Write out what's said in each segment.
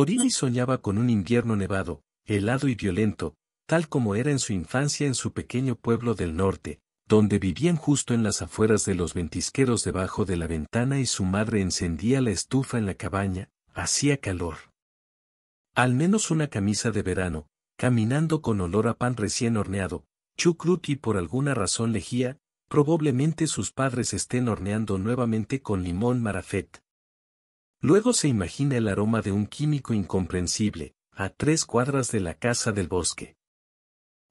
Orini soñaba con un invierno nevado, helado y violento, tal como era en su infancia en su pequeño pueblo del norte, donde vivían justo en las afueras de los ventisqueros debajo de la ventana y su madre encendía la estufa en la cabaña, hacía calor. Al menos una camisa de verano, caminando con olor a pan recién horneado, chucrut y por alguna razón lejía, probablemente sus padres estén horneando nuevamente con limón marafet, Luego se imagina el aroma de un químico incomprensible, a tres cuadras de la casa del bosque.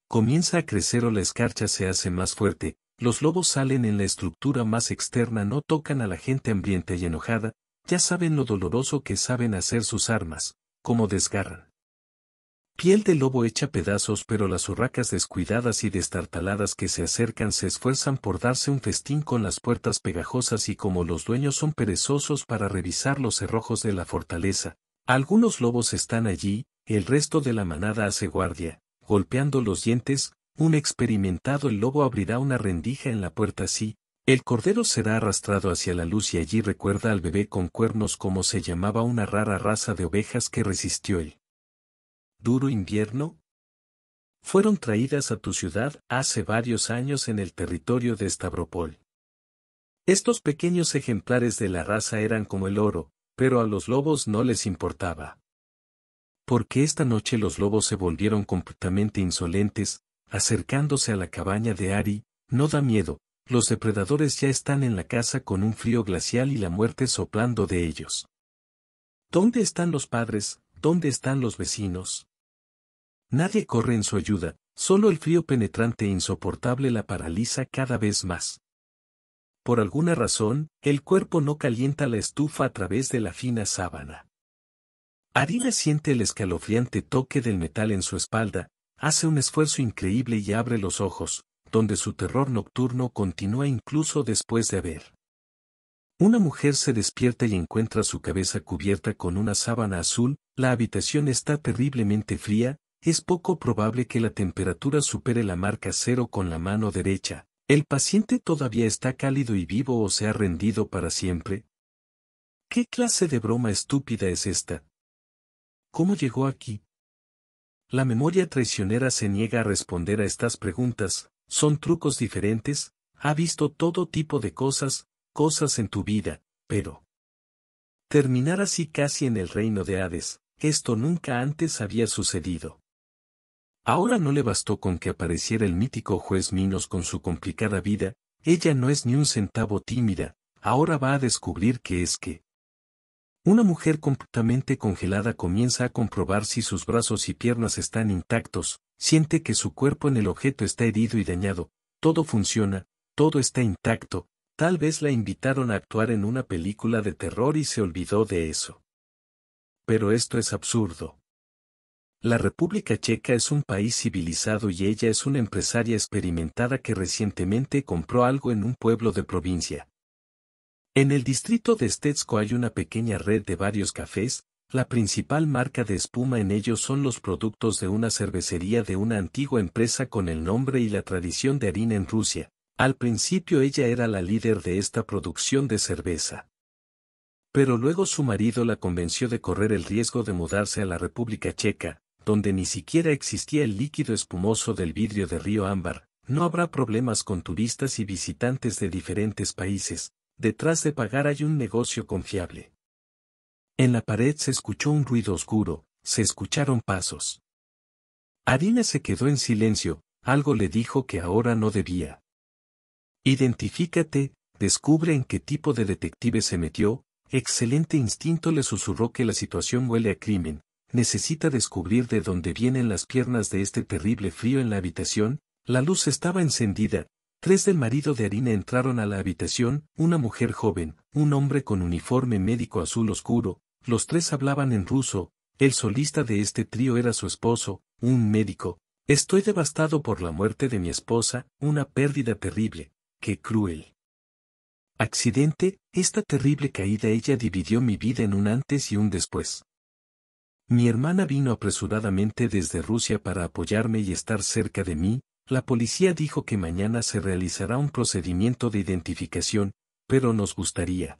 Comienza a crecer o la escarcha se hace más fuerte, los lobos salen en la estructura más externa, no tocan a la gente hambrienta y enojada, ya saben lo doloroso que saben hacer sus armas, cómo desgarran. Piel de lobo echa pedazos pero las urracas descuidadas y destartaladas que se acercan se esfuerzan por darse un festín con las puertas pegajosas y como los dueños son perezosos para revisar los cerrojos de la fortaleza, algunos lobos están allí, el resto de la manada hace guardia, golpeando los dientes, un experimentado lobo abrirá una rendija en la puerta así, el cordero será arrastrado hacia la luz y allí recuerda al bebé con cuernos como se llamaba una rara raza de ovejas que resistió él duro invierno? Fueron traídas a tu ciudad hace varios años en el territorio de Stavropol. Estos pequeños ejemplares de la raza eran como el oro, pero a los lobos no les importaba. Porque esta noche los lobos se volvieron completamente insolentes, acercándose a la cabaña de Ari, no da miedo, los depredadores ya están en la casa con un frío glacial y la muerte soplando de ellos. ¿Dónde están los padres? ¿Dónde están los vecinos? Nadie corre en su ayuda, solo el frío penetrante e insoportable la paraliza cada vez más. Por alguna razón, el cuerpo no calienta la estufa a través de la fina sábana. Arina siente el escalofriante toque del metal en su espalda, hace un esfuerzo increíble y abre los ojos, donde su terror nocturno continúa incluso después de haber. Una mujer se despierta y encuentra su cabeza cubierta con una sábana azul, la habitación está terriblemente fría, es poco probable que la temperatura supere la marca cero con la mano derecha, el paciente todavía está cálido y vivo o se ha rendido para siempre. ¿Qué clase de broma estúpida es esta? ¿Cómo llegó aquí? La memoria traicionera se niega a responder a estas preguntas, son trucos diferentes, ha visto todo tipo de cosas, cosas en tu vida, pero... Terminar así casi en el reino de Hades, esto nunca antes había sucedido. Ahora no le bastó con que apareciera el mítico juez Minos con su complicada vida, ella no es ni un centavo tímida, ahora va a descubrir que es que. Una mujer completamente congelada comienza a comprobar si sus brazos y piernas están intactos, siente que su cuerpo en el objeto está herido y dañado, todo funciona, todo está intacto, tal vez la invitaron a actuar en una película de terror y se olvidó de eso. Pero esto es absurdo. La República Checa es un país civilizado y ella es una empresaria experimentada que recientemente compró algo en un pueblo de provincia. En el distrito de Stetsko hay una pequeña red de varios cafés, la principal marca de espuma en ellos son los productos de una cervecería de una antigua empresa con el nombre y la tradición de harina en Rusia. Al principio ella era la líder de esta producción de cerveza. Pero luego su marido la convenció de correr el riesgo de mudarse a la República Checa, donde ni siquiera existía el líquido espumoso del vidrio de Río Ámbar, no habrá problemas con turistas y visitantes de diferentes países, detrás de pagar hay un negocio confiable. En la pared se escuchó un ruido oscuro, se escucharon pasos. Harina se quedó en silencio, algo le dijo que ahora no debía. Identifícate, descubre en qué tipo de detective se metió, excelente instinto le susurró que la situación huele a crimen, necesita descubrir de dónde vienen las piernas de este terrible frío en la habitación, la luz estaba encendida, tres del marido de Harina entraron a la habitación, una mujer joven, un hombre con uniforme médico azul oscuro, los tres hablaban en ruso, el solista de este trío era su esposo, un médico, estoy devastado por la muerte de mi esposa, una pérdida terrible, qué cruel. Accidente, esta terrible caída ella dividió mi vida en un antes y un después. Mi hermana vino apresuradamente desde Rusia para apoyarme y estar cerca de mí, la policía dijo que mañana se realizará un procedimiento de identificación, pero nos gustaría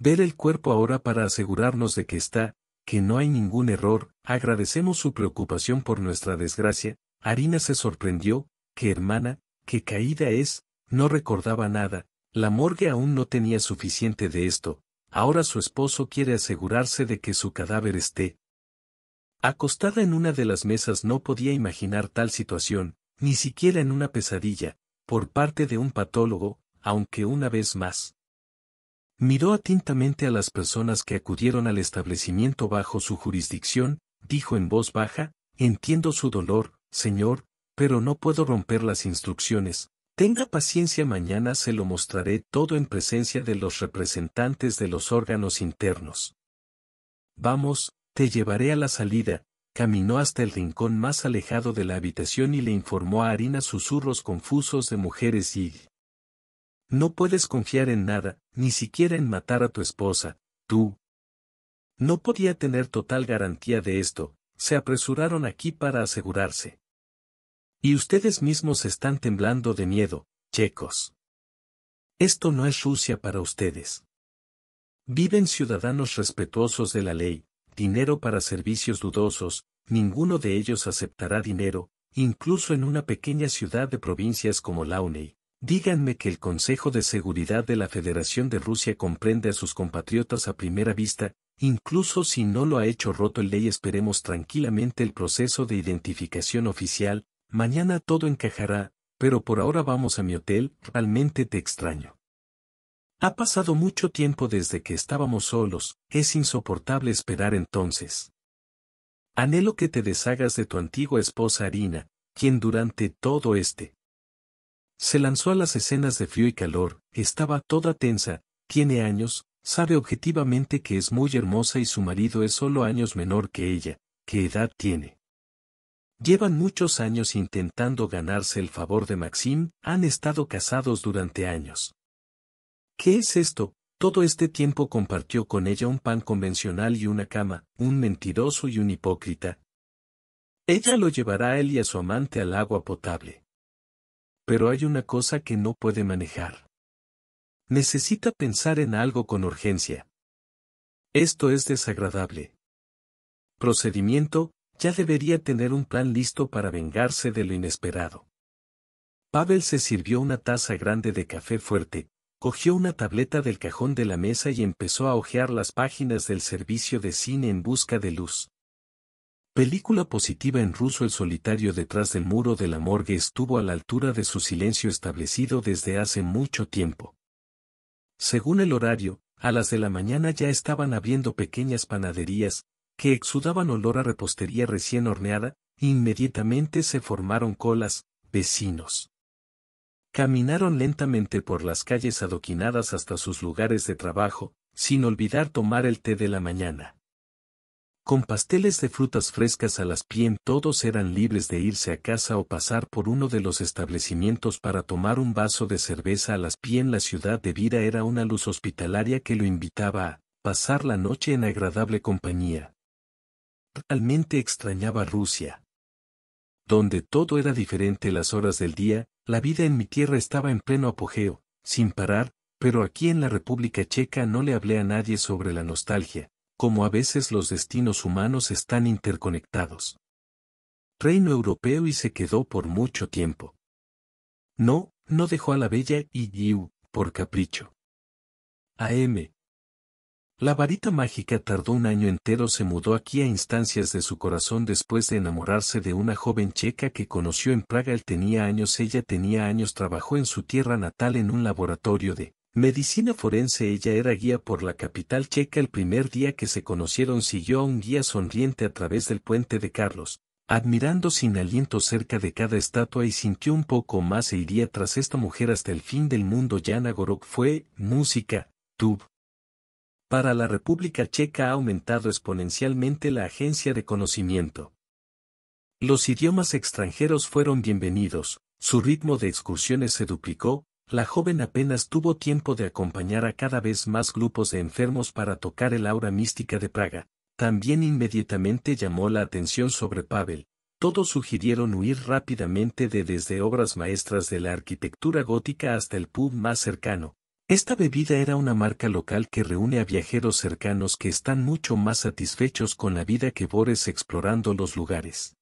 ver el cuerpo ahora para asegurarnos de que está, que no hay ningún error, agradecemos su preocupación por nuestra desgracia, Harina se sorprendió, qué hermana, qué caída es, no recordaba nada, la morgue aún no tenía suficiente de esto, Ahora su esposo quiere asegurarse de que su cadáver esté. Acostada en una de las mesas no podía imaginar tal situación, ni siquiera en una pesadilla, por parte de un patólogo, aunque una vez más. Miró atentamente a las personas que acudieron al establecimiento bajo su jurisdicción, dijo en voz baja, Entiendo su dolor, señor, pero no puedo romper las instrucciones, Tenga paciencia, mañana se lo mostraré todo en presencia de los representantes de los órganos internos. Vamos, te llevaré a la salida, caminó hasta el rincón más alejado de la habitación y le informó a Harina susurros confusos de mujeres y... No puedes confiar en nada, ni siquiera en matar a tu esposa, tú. No podía tener total garantía de esto, se apresuraron aquí para asegurarse. Y ustedes mismos están temblando de miedo, checos. Esto no es Rusia para ustedes. Viven ciudadanos respetuosos de la ley, dinero para servicios dudosos, ninguno de ellos aceptará dinero, incluso en una pequeña ciudad de provincias como Launey. Díganme que el Consejo de Seguridad de la Federación de Rusia comprende a sus compatriotas a primera vista, incluso si no lo ha hecho roto el ley esperemos tranquilamente el proceso de identificación oficial, Mañana todo encajará, pero por ahora vamos a mi hotel, realmente te extraño. Ha pasado mucho tiempo desde que estábamos solos, es insoportable esperar entonces. Anhelo que te deshagas de tu antigua esposa Harina, quien durante todo este se lanzó a las escenas de frío y calor, estaba toda tensa, tiene años, sabe objetivamente que es muy hermosa y su marido es solo años menor que ella, ¿qué edad tiene? Llevan muchos años intentando ganarse el favor de Maxim, han estado casados durante años. ¿Qué es esto? Todo este tiempo compartió con ella un pan convencional y una cama, un mentiroso y un hipócrita. Ella lo llevará a él y a su amante al agua potable. Pero hay una cosa que no puede manejar. Necesita pensar en algo con urgencia. Esto es desagradable. Procedimiento, ya debería tener un plan listo para vengarse de lo inesperado. Pavel se sirvió una taza grande de café fuerte, cogió una tableta del cajón de la mesa y empezó a hojear las páginas del servicio de cine en busca de luz. Película positiva en ruso El solitario detrás del muro de la morgue estuvo a la altura de su silencio establecido desde hace mucho tiempo. Según el horario, a las de la mañana ya estaban abriendo pequeñas panaderías, que exudaban olor a repostería recién horneada, inmediatamente se formaron colas, vecinos. Caminaron lentamente por las calles adoquinadas hasta sus lugares de trabajo, sin olvidar tomar el té de la mañana. Con pasteles de frutas frescas a las en todos eran libres de irse a casa o pasar por uno de los establecimientos para tomar un vaso de cerveza a las en la ciudad de Vira era una luz hospitalaria que lo invitaba a pasar la noche en agradable compañía realmente extrañaba Rusia. Donde todo era diferente las horas del día, la vida en mi tierra estaba en pleno apogeo, sin parar, pero aquí en la República Checa no le hablé a nadie sobre la nostalgia, como a veces los destinos humanos están interconectados. Reino europeo y se quedó por mucho tiempo. No, no dejó a la bella y por capricho. A.M., la varita mágica tardó un año entero se mudó aquí a instancias de su corazón después de enamorarse de una joven checa que conoció en Praga él tenía años ella tenía años trabajó en su tierra natal en un laboratorio de medicina forense ella era guía por la capital checa el primer día que se conocieron siguió a un guía sonriente a través del puente de Carlos, admirando sin aliento cerca de cada estatua y sintió un poco más e iría tras esta mujer hasta el fin del mundo Yana Gorok fue, música, tub, para la República Checa ha aumentado exponencialmente la agencia de conocimiento. Los idiomas extranjeros fueron bienvenidos, su ritmo de excursiones se duplicó, la joven apenas tuvo tiempo de acompañar a cada vez más grupos de enfermos para tocar el aura mística de Praga. También inmediatamente llamó la atención sobre Pavel. Todos sugirieron huir rápidamente de desde obras maestras de la arquitectura gótica hasta el pub más cercano, esta bebida era una marca local que reúne a viajeros cercanos que están mucho más satisfechos con la vida que Bores explorando los lugares.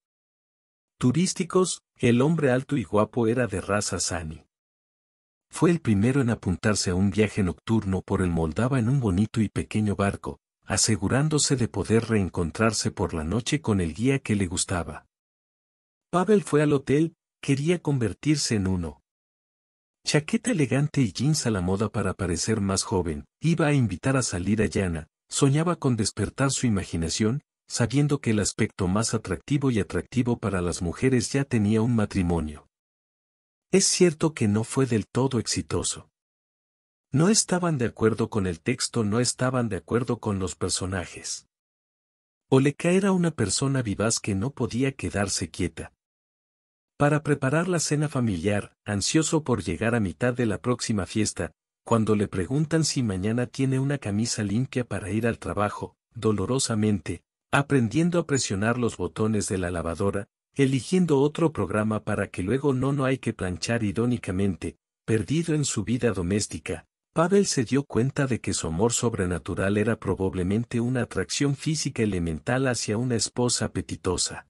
Turísticos, el hombre alto y guapo era de raza Sani. Fue el primero en apuntarse a un viaje nocturno por el Moldava en un bonito y pequeño barco, asegurándose de poder reencontrarse por la noche con el guía que le gustaba. Pavel fue al hotel, quería convertirse en uno, Chaqueta elegante y jeans a la moda para parecer más joven, iba a invitar a salir a Yana, soñaba con despertar su imaginación, sabiendo que el aspecto más atractivo y atractivo para las mujeres ya tenía un matrimonio. Es cierto que no fue del todo exitoso. No estaban de acuerdo con el texto, no estaban de acuerdo con los personajes. Oleka era una persona vivaz que no podía quedarse quieta, para preparar la cena familiar, ansioso por llegar a mitad de la próxima fiesta, cuando le preguntan si mañana tiene una camisa limpia para ir al trabajo, dolorosamente, aprendiendo a presionar los botones de la lavadora, eligiendo otro programa para que luego no no hay que planchar irónicamente, perdido en su vida doméstica, Pavel se dio cuenta de que su amor sobrenatural era probablemente una atracción física elemental hacia una esposa apetitosa.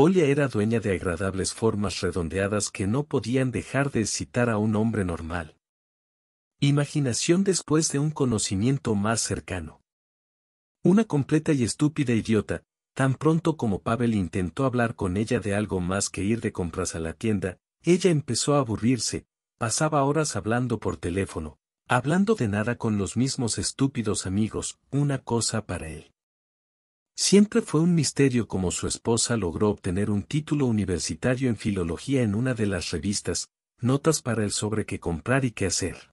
Olia era dueña de agradables formas redondeadas que no podían dejar de excitar a un hombre normal. Imaginación después de un conocimiento más cercano. Una completa y estúpida idiota, tan pronto como Pavel intentó hablar con ella de algo más que ir de compras a la tienda, ella empezó a aburrirse, pasaba horas hablando por teléfono, hablando de nada con los mismos estúpidos amigos, una cosa para él. Siempre fue un misterio cómo su esposa logró obtener un título universitario en filología en una de las revistas, Notas para el sobre qué comprar y qué hacer.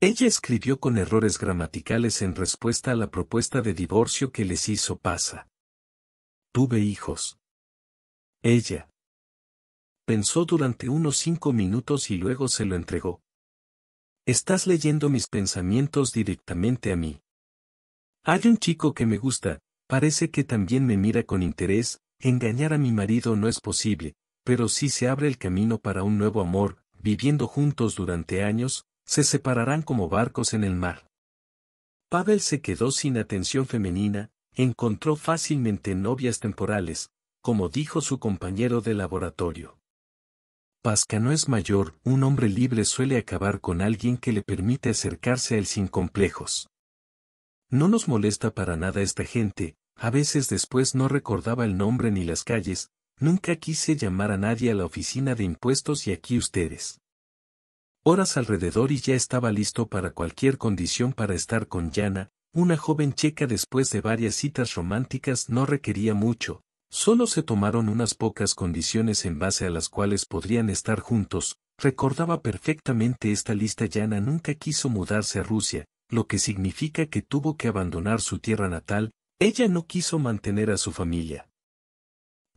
Ella escribió con errores gramaticales en respuesta a la propuesta de divorcio que les hizo pasa. Tuve hijos. Ella. Pensó durante unos cinco minutos y luego se lo entregó. Estás leyendo mis pensamientos directamente a mí. Hay un chico que me gusta, Parece que también me mira con interés, engañar a mi marido no es posible, pero si se abre el camino para un nuevo amor, viviendo juntos durante años, se separarán como barcos en el mar. Pavel se quedó sin atención femenina, encontró fácilmente novias temporales, como dijo su compañero de laboratorio. no es mayor, un hombre libre suele acabar con alguien que le permite acercarse a él sin complejos. No nos molesta para nada esta gente, a veces después no recordaba el nombre ni las calles, nunca quise llamar a nadie a la oficina de impuestos y aquí ustedes. Horas alrededor y ya estaba listo para cualquier condición para estar con Yana, una joven checa después de varias citas románticas no requería mucho, solo se tomaron unas pocas condiciones en base a las cuales podrían estar juntos, recordaba perfectamente esta lista Yana nunca quiso mudarse a Rusia, lo que significa que tuvo que abandonar su tierra natal, ella no quiso mantener a su familia.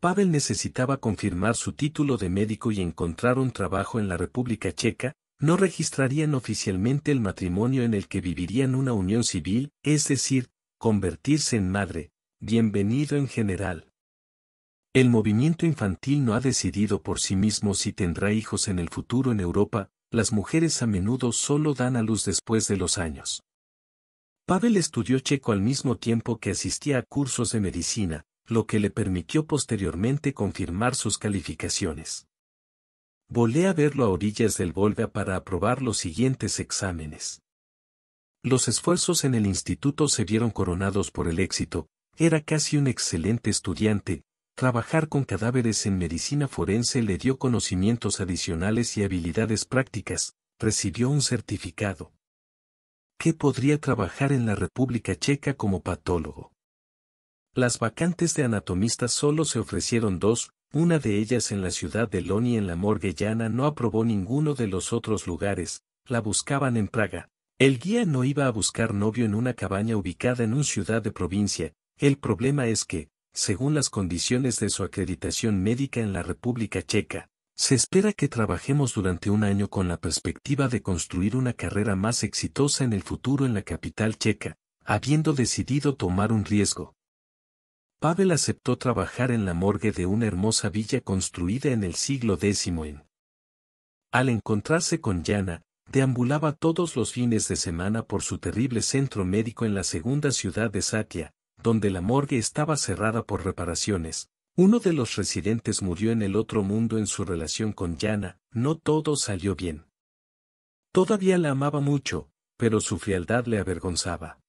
Pavel necesitaba confirmar su título de médico y encontrar un trabajo en la República Checa, no registrarían oficialmente el matrimonio en el que vivirían una unión civil, es decir, convertirse en madre, bienvenido en general. El movimiento infantil no ha decidido por sí mismo si tendrá hijos en el futuro en Europa, las mujeres a menudo solo dan a luz después de los años. Pavel estudió checo al mismo tiempo que asistía a cursos de medicina, lo que le permitió posteriormente confirmar sus calificaciones. Volé a verlo a orillas del Volga para aprobar los siguientes exámenes. Los esfuerzos en el instituto se vieron coronados por el éxito, era casi un excelente estudiante, trabajar con cadáveres en medicina forense le dio conocimientos adicionales y habilidades prácticas, recibió un certificado. ¿qué podría trabajar en la República Checa como patólogo. Las vacantes de anatomistas solo se ofrecieron dos, una de ellas en la ciudad de Loni en la morgue llana no aprobó ninguno de los otros lugares, la buscaban en Praga. El guía no iba a buscar novio en una cabaña ubicada en una ciudad de provincia, el problema es que, según las condiciones de su acreditación médica en la República Checa, se espera que trabajemos durante un año con la perspectiva de construir una carrera más exitosa en el futuro en la capital checa, habiendo decidido tomar un riesgo. Pavel aceptó trabajar en la morgue de una hermosa villa construida en el siglo X Al encontrarse con Jana, deambulaba todos los fines de semana por su terrible centro médico en la segunda ciudad de Satya, donde la morgue estaba cerrada por reparaciones, uno de los residentes murió en el otro mundo en su relación con Yana, no todo salió bien. Todavía la amaba mucho, pero su frialdad le avergonzaba.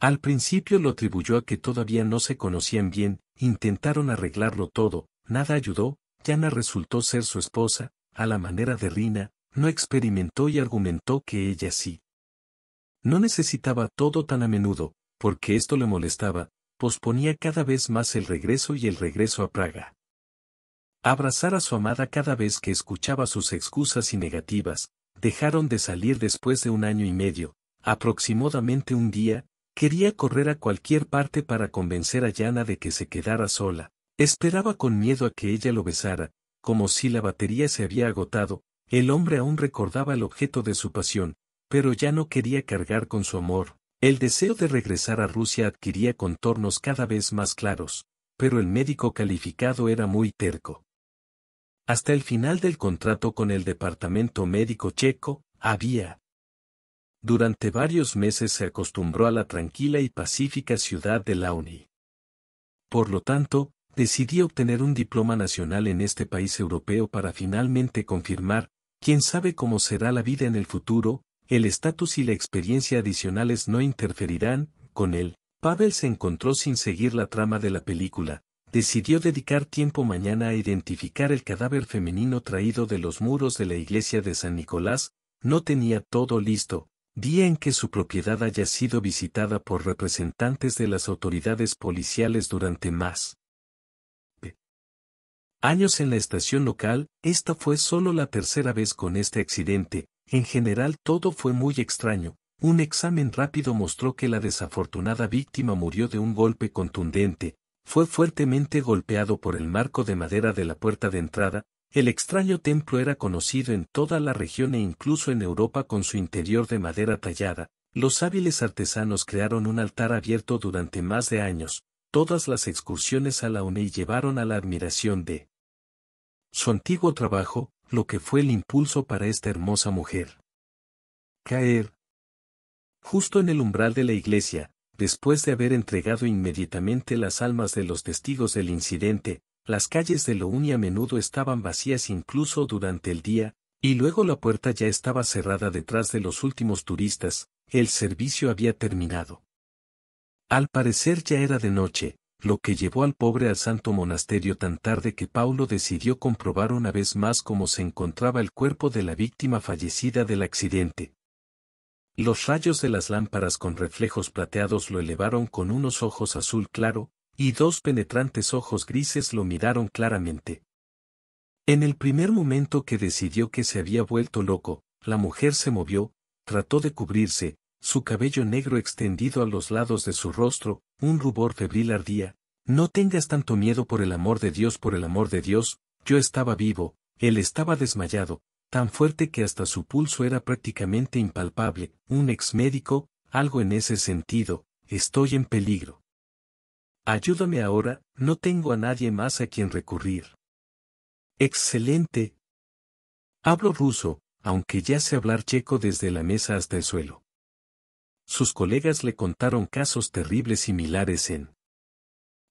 Al principio lo atribuyó a que todavía no se conocían bien, intentaron arreglarlo todo, nada ayudó, Yana resultó ser su esposa, a la manera de Rina, no experimentó y argumentó que ella sí. No necesitaba todo tan a menudo, porque esto le molestaba, posponía cada vez más el regreso y el regreso a Praga. Abrazar a su amada cada vez que escuchaba sus excusas y negativas, dejaron de salir después de un año y medio, aproximadamente un día, quería correr a cualquier parte para convencer a Yana de que se quedara sola, esperaba con miedo a que ella lo besara, como si la batería se había agotado, el hombre aún recordaba el objeto de su pasión, pero ya no quería cargar con su amor, el deseo de regresar a Rusia adquiría contornos cada vez más claros, pero el médico calificado era muy terco. Hasta el final del contrato con el Departamento Médico Checo, había. Durante varios meses se acostumbró a la tranquila y pacífica ciudad de Launi. Por lo tanto, decidí obtener un diploma nacional en este país europeo para finalmente confirmar, quién sabe cómo será la vida en el futuro, el estatus y la experiencia adicionales no interferirán, con él. Pavel se encontró sin seguir la trama de la película, decidió dedicar tiempo mañana a identificar el cadáver femenino traído de los muros de la iglesia de San Nicolás, no tenía todo listo, día en que su propiedad haya sido visitada por representantes de las autoridades policiales durante más años en la estación local, esta fue solo la tercera vez con este accidente, en general todo fue muy extraño. Un examen rápido mostró que la desafortunada víctima murió de un golpe contundente, fue fuertemente golpeado por el marco de madera de la puerta de entrada, el extraño templo era conocido en toda la región e incluso en Europa con su interior de madera tallada. Los hábiles artesanos crearon un altar abierto durante más de años. Todas las excursiones a la UNE llevaron a la admiración de su antiguo trabajo, lo que fue el impulso para esta hermosa mujer. Caer. Justo en el umbral de la iglesia, después de haber entregado inmediatamente las almas de los testigos del incidente, las calles de y a menudo estaban vacías incluso durante el día, y luego la puerta ya estaba cerrada detrás de los últimos turistas, el servicio había terminado. Al parecer ya era de noche, lo que llevó al pobre al santo monasterio tan tarde que Paulo decidió comprobar una vez más cómo se encontraba el cuerpo de la víctima fallecida del accidente. Los rayos de las lámparas con reflejos plateados lo elevaron con unos ojos azul claro, y dos penetrantes ojos grises lo miraron claramente. En el primer momento que decidió que se había vuelto loco, la mujer se movió, trató de cubrirse, su cabello negro extendido a los lados de su rostro, un rubor febril ardía, no tengas tanto miedo por el amor de Dios, por el amor de Dios, yo estaba vivo, él estaba desmayado, tan fuerte que hasta su pulso era prácticamente impalpable, un ex médico, algo en ese sentido, estoy en peligro. Ayúdame ahora, no tengo a nadie más a quien recurrir. Excelente. Hablo ruso, aunque ya sé hablar checo desde la mesa hasta el suelo sus colegas le contaron casos terribles similares en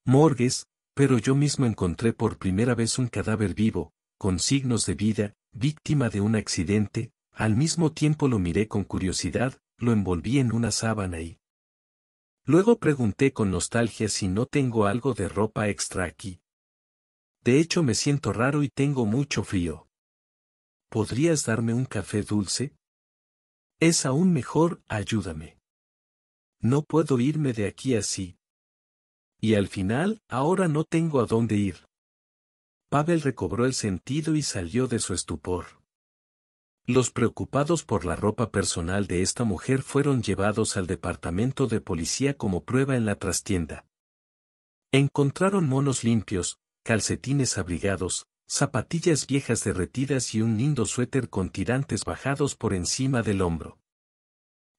morgues, pero yo mismo encontré por primera vez un cadáver vivo, con signos de vida, víctima de un accidente, al mismo tiempo lo miré con curiosidad, lo envolví en una sábana y... Luego pregunté con nostalgia si no tengo algo de ropa extra aquí. De hecho me siento raro y tengo mucho frío. ¿Podrías darme un café dulce? Es aún mejor, ayúdame. No puedo irme de aquí así. Y al final, ahora no tengo a dónde ir. Pavel recobró el sentido y salió de su estupor. Los preocupados por la ropa personal de esta mujer fueron llevados al departamento de policía como prueba en la trastienda. Encontraron monos limpios, calcetines abrigados, zapatillas viejas derretidas y un lindo suéter con tirantes bajados por encima del hombro.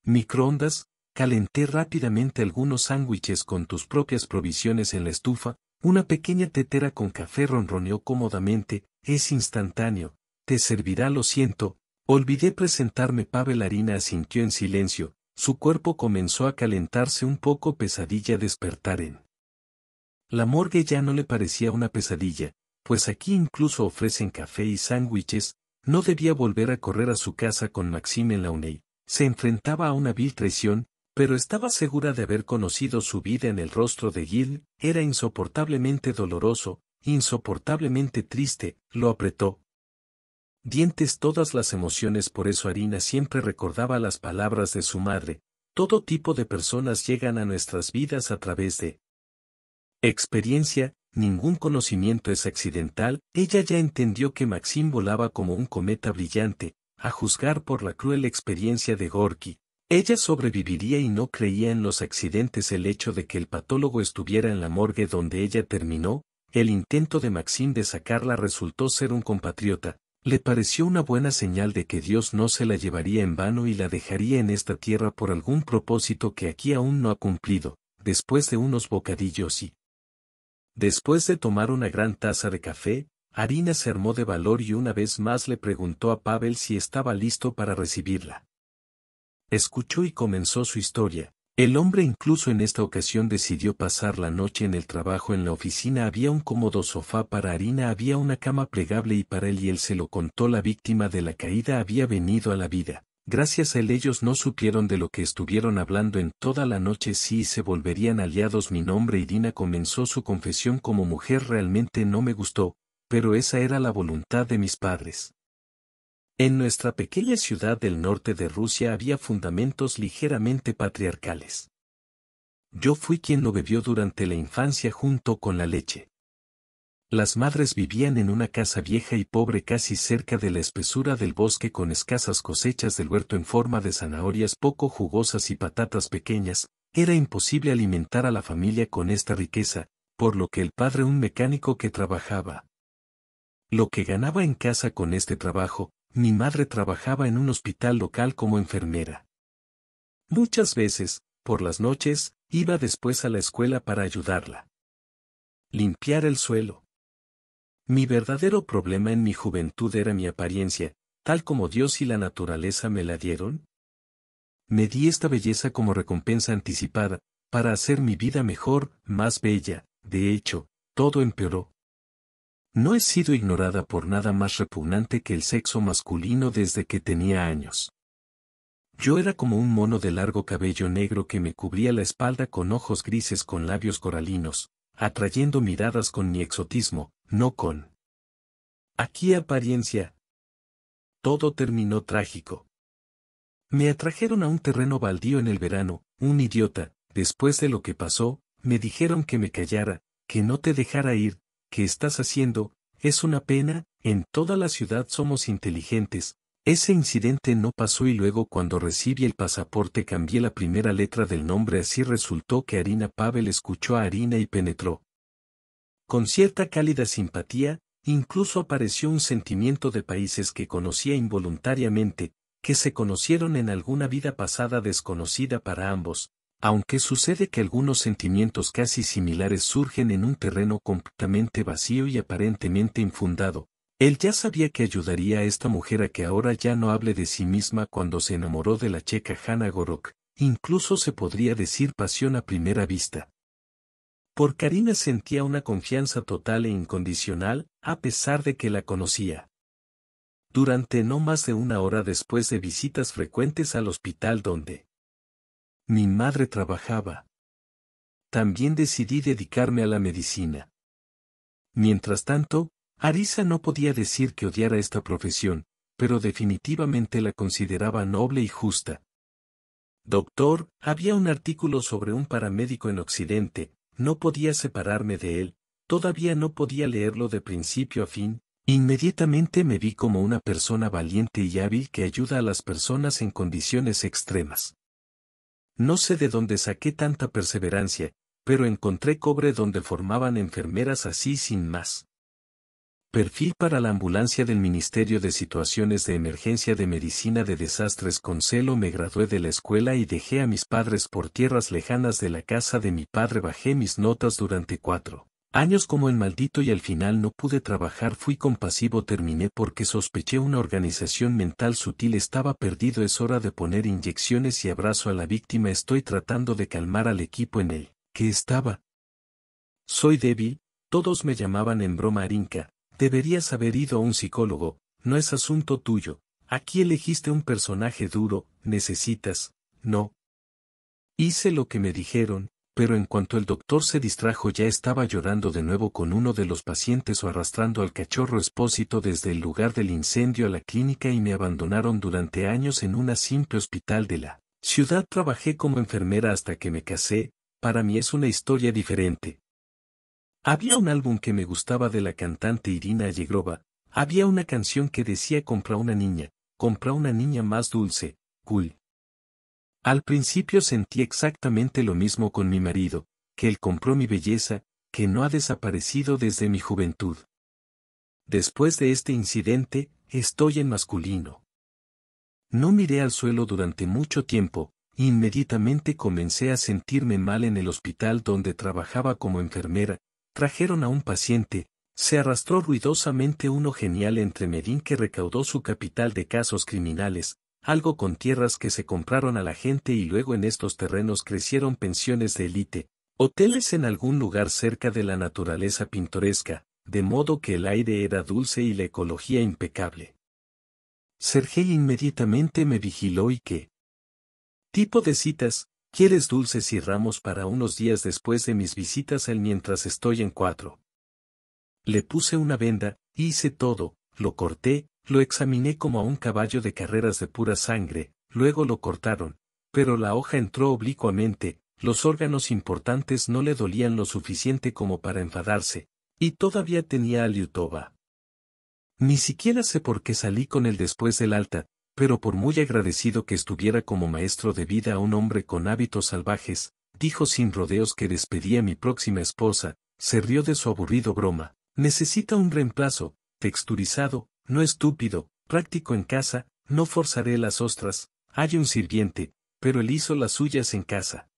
Microondas, Calenté rápidamente algunos sándwiches con tus propias provisiones en la estufa, una pequeña tetera con café ronroneó cómodamente, es instantáneo, te servirá lo siento, olvidé presentarme Pavel Harina asintió en silencio, su cuerpo comenzó a calentarse un poco pesadilla despertar en. La morgue ya no le parecía una pesadilla, pues aquí incluso ofrecen café y sándwiches, no debía volver a correr a su casa con Maxime en la UNEI, se enfrentaba a una vil traición, pero estaba segura de haber conocido su vida en el rostro de Gil, era insoportablemente doloroso, insoportablemente triste, lo apretó. Dientes todas las emociones, por eso Harina siempre recordaba las palabras de su madre, todo tipo de personas llegan a nuestras vidas a través de experiencia, ningún conocimiento es accidental, ella ya entendió que Maxim volaba como un cometa brillante, a juzgar por la cruel experiencia de Gorky, ella sobreviviría y no creía en los accidentes el hecho de que el patólogo estuviera en la morgue donde ella terminó, el intento de Maxim de sacarla resultó ser un compatriota, le pareció una buena señal de que Dios no se la llevaría en vano y la dejaría en esta tierra por algún propósito que aquí aún no ha cumplido, después de unos bocadillos y... Después de tomar una gran taza de café, harina se armó de valor y una vez más le preguntó a Pavel si estaba listo para recibirla. Escuchó y comenzó su historia. El hombre incluso en esta ocasión decidió pasar la noche en el trabajo en la oficina había un cómodo sofá para harina había una cama plegable y para él y él se lo contó la víctima de la caída había venido a la vida. Gracias a él ellos no supieron de lo que estuvieron hablando en toda la noche si se volverían aliados mi nombre Irina comenzó su confesión como mujer realmente no me gustó, pero esa era la voluntad de mis padres. En nuestra pequeña ciudad del norte de Rusia había fundamentos ligeramente patriarcales. Yo fui quien lo bebió durante la infancia junto con la leche. Las madres vivían en una casa vieja y pobre casi cerca de la espesura del bosque con escasas cosechas del huerto en forma de zanahorias poco jugosas y patatas pequeñas, era imposible alimentar a la familia con esta riqueza, por lo que el padre un mecánico que trabajaba. Lo que ganaba en casa con este trabajo, mi madre trabajaba en un hospital local como enfermera. Muchas veces, por las noches, iba después a la escuela para ayudarla. Limpiar el suelo. Mi verdadero problema en mi juventud era mi apariencia, tal como Dios y la naturaleza me la dieron. Me di esta belleza como recompensa anticipada, para hacer mi vida mejor, más bella, de hecho, todo empeoró. No he sido ignorada por nada más repugnante que el sexo masculino desde que tenía años. Yo era como un mono de largo cabello negro que me cubría la espalda con ojos grises con labios coralinos, atrayendo miradas con mi exotismo, no con... Aquí apariencia. Todo terminó trágico. Me atrajeron a un terreno baldío en el verano, un idiota, después de lo que pasó, me dijeron que me callara, que no te dejara ir, ¿Qué estás haciendo, es una pena, en toda la ciudad somos inteligentes, ese incidente no pasó y luego cuando recibí el pasaporte cambié la primera letra del nombre así resultó que Harina Pavel escuchó a Harina y penetró. Con cierta cálida simpatía, incluso apareció un sentimiento de países que conocía involuntariamente, que se conocieron en alguna vida pasada desconocida para ambos, aunque sucede que algunos sentimientos casi similares surgen en un terreno completamente vacío y aparentemente infundado, él ya sabía que ayudaría a esta mujer a que ahora ya no hable de sí misma cuando se enamoró de la checa Hanna Gorok, incluso se podría decir pasión a primera vista. Por Karina sentía una confianza total e incondicional, a pesar de que la conocía. Durante no más de una hora después de visitas frecuentes al hospital donde mi madre trabajaba. También decidí dedicarme a la medicina. Mientras tanto, Arisa no podía decir que odiara esta profesión, pero definitivamente la consideraba noble y justa. Doctor, había un artículo sobre un paramédico en Occidente, no podía separarme de él, todavía no podía leerlo de principio a fin, inmediatamente me vi como una persona valiente y hábil que ayuda a las personas en condiciones extremas. No sé de dónde saqué tanta perseverancia, pero encontré cobre donde formaban enfermeras así sin más. Perfil para la ambulancia del Ministerio de Situaciones de Emergencia de Medicina de Desastres con celo me gradué de la escuela y dejé a mis padres por tierras lejanas de la casa de mi padre bajé mis notas durante cuatro Años como en maldito y al final no pude trabajar fui compasivo terminé porque sospeché una organización mental sutil estaba perdido es hora de poner inyecciones y abrazo a la víctima estoy tratando de calmar al equipo en él. que estaba. Soy débil, todos me llamaban en broma arinca, deberías haber ido a un psicólogo, no es asunto tuyo, aquí elegiste un personaje duro, necesitas, no. Hice lo que me dijeron, pero en cuanto el doctor se distrajo ya estaba llorando de nuevo con uno de los pacientes o arrastrando al cachorro expósito desde el lugar del incendio a la clínica y me abandonaron durante años en una simple hospital de la ciudad. Trabajé como enfermera hasta que me casé, para mí es una historia diferente. Había un álbum que me gustaba de la cantante Irina Allegrova, había una canción que decía compra una niña, compra una niña más dulce, cool, al principio sentí exactamente lo mismo con mi marido, que él compró mi belleza, que no ha desaparecido desde mi juventud. Después de este incidente, estoy en masculino. No miré al suelo durante mucho tiempo, inmediatamente comencé a sentirme mal en el hospital donde trabajaba como enfermera, trajeron a un paciente, se arrastró ruidosamente uno genial entre Medín que recaudó su capital de casos criminales, algo con tierras que se compraron a la gente y luego en estos terrenos crecieron pensiones de élite, hoteles en algún lugar cerca de la naturaleza pintoresca, de modo que el aire era dulce y la ecología impecable. Sergei inmediatamente me vigiló y que. Tipo de citas, quieres dulces y ramos para unos días después de mis visitas al mientras estoy en cuatro. Le puse una venda, hice todo, lo corté, lo examiné como a un caballo de carreras de pura sangre, luego lo cortaron, pero la hoja entró oblicuamente, los órganos importantes no le dolían lo suficiente como para enfadarse, y todavía tenía a Liutova. Ni siquiera sé por qué salí con él después del alta, pero por muy agradecido que estuviera como maestro de vida a un hombre con hábitos salvajes, dijo sin rodeos que despedía a mi próxima esposa, se rió de su aburrido broma, necesita un reemplazo, texturizado, no estúpido, práctico en casa, no forzaré las ostras, hay un sirviente, pero él hizo las suyas en casa.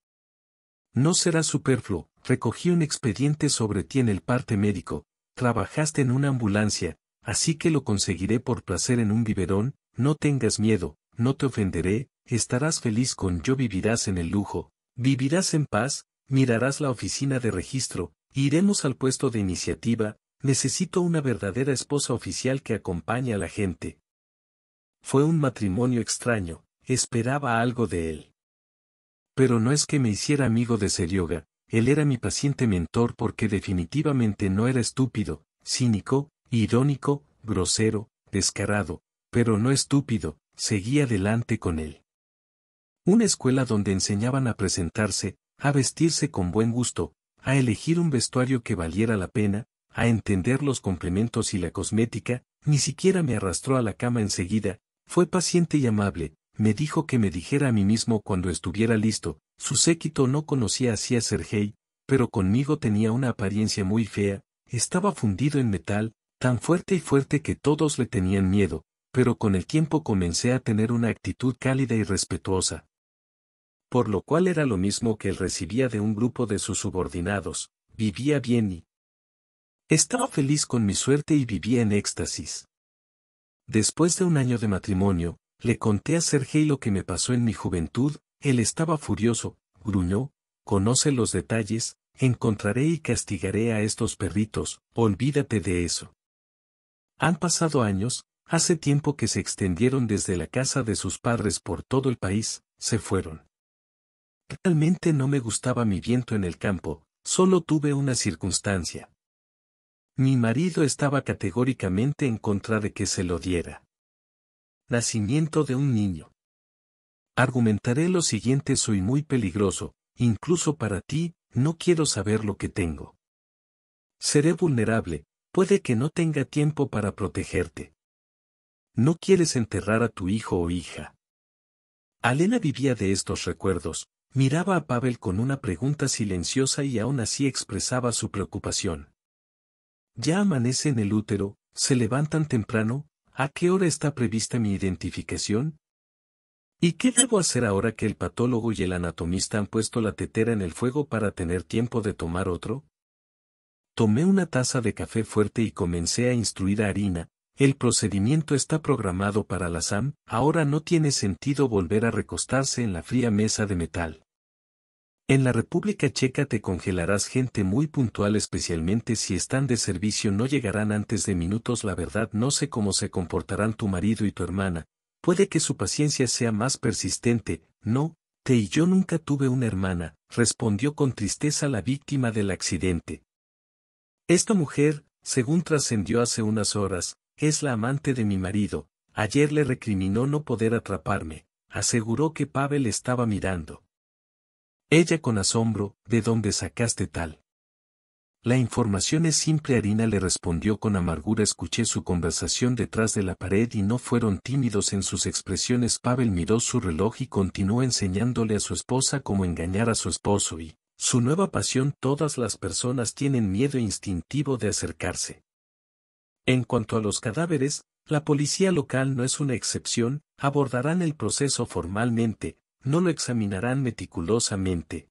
No será superfluo, recogí un expediente sobre ti en el parte médico, trabajaste en una ambulancia, así que lo conseguiré por placer en un biberón, no tengas miedo, no te ofenderé, estarás feliz con yo vivirás en el lujo, vivirás en paz, mirarás la oficina de registro, iremos al puesto de iniciativa, Necesito una verdadera esposa oficial que acompañe a la gente. Fue un matrimonio extraño, esperaba algo de él. Pero no es que me hiciera amigo de yoga, él era mi paciente mentor porque definitivamente no era estúpido, cínico, irónico, grosero, descarado, pero no estúpido, seguí adelante con él. Una escuela donde enseñaban a presentarse, a vestirse con buen gusto, a elegir un vestuario que valiera la pena, a entender los complementos y la cosmética, ni siquiera me arrastró a la cama enseguida, fue paciente y amable, me dijo que me dijera a mí mismo cuando estuviera listo, su séquito no conocía así a Sergei, pero conmigo tenía una apariencia muy fea, estaba fundido en metal, tan fuerte y fuerte que todos le tenían miedo, pero con el tiempo comencé a tener una actitud cálida y respetuosa. Por lo cual era lo mismo que él recibía de un grupo de sus subordinados, vivía bien y, estaba feliz con mi suerte y vivía en éxtasis. Después de un año de matrimonio, le conté a Sergei lo que me pasó en mi juventud, él estaba furioso, gruñó, conoce los detalles, encontraré y castigaré a estos perritos, olvídate de eso. Han pasado años, hace tiempo que se extendieron desde la casa de sus padres por todo el país, se fueron. Realmente no me gustaba mi viento en el campo, solo tuve una circunstancia. Mi marido estaba categóricamente en contra de que se lo diera. Nacimiento de un niño. Argumentaré lo siguiente, soy muy peligroso, incluso para ti, no quiero saber lo que tengo. Seré vulnerable, puede que no tenga tiempo para protegerte. No quieres enterrar a tu hijo o hija. Alena vivía de estos recuerdos, miraba a Pavel con una pregunta silenciosa y aún así expresaba su preocupación. Ya amanece en el útero, se levantan temprano, ¿a qué hora está prevista mi identificación? ¿Y qué debo hacer ahora que el patólogo y el anatomista han puesto la tetera en el fuego para tener tiempo de tomar otro? Tomé una taza de café fuerte y comencé a instruir a Harina, el procedimiento está programado para la SAM, ahora no tiene sentido volver a recostarse en la fría mesa de metal. En la República Checa te congelarás gente muy puntual especialmente si están de servicio no llegarán antes de minutos la verdad no sé cómo se comportarán tu marido y tu hermana, puede que su paciencia sea más persistente, no, te y yo nunca tuve una hermana, respondió con tristeza la víctima del accidente. Esta mujer, según trascendió hace unas horas, es la amante de mi marido, ayer le recriminó no poder atraparme, aseguró que Pavel estaba mirando. Ella con asombro, ¿de dónde sacaste tal? La información es simple, Harina le respondió con amargura. Escuché su conversación detrás de la pared y no fueron tímidos en sus expresiones. Pavel miró su reloj y continuó enseñándole a su esposa cómo engañar a su esposo y, su nueva pasión, todas las personas tienen miedo instintivo de acercarse. En cuanto a los cadáveres, la policía local no es una excepción, abordarán el proceso formalmente, no lo examinarán meticulosamente.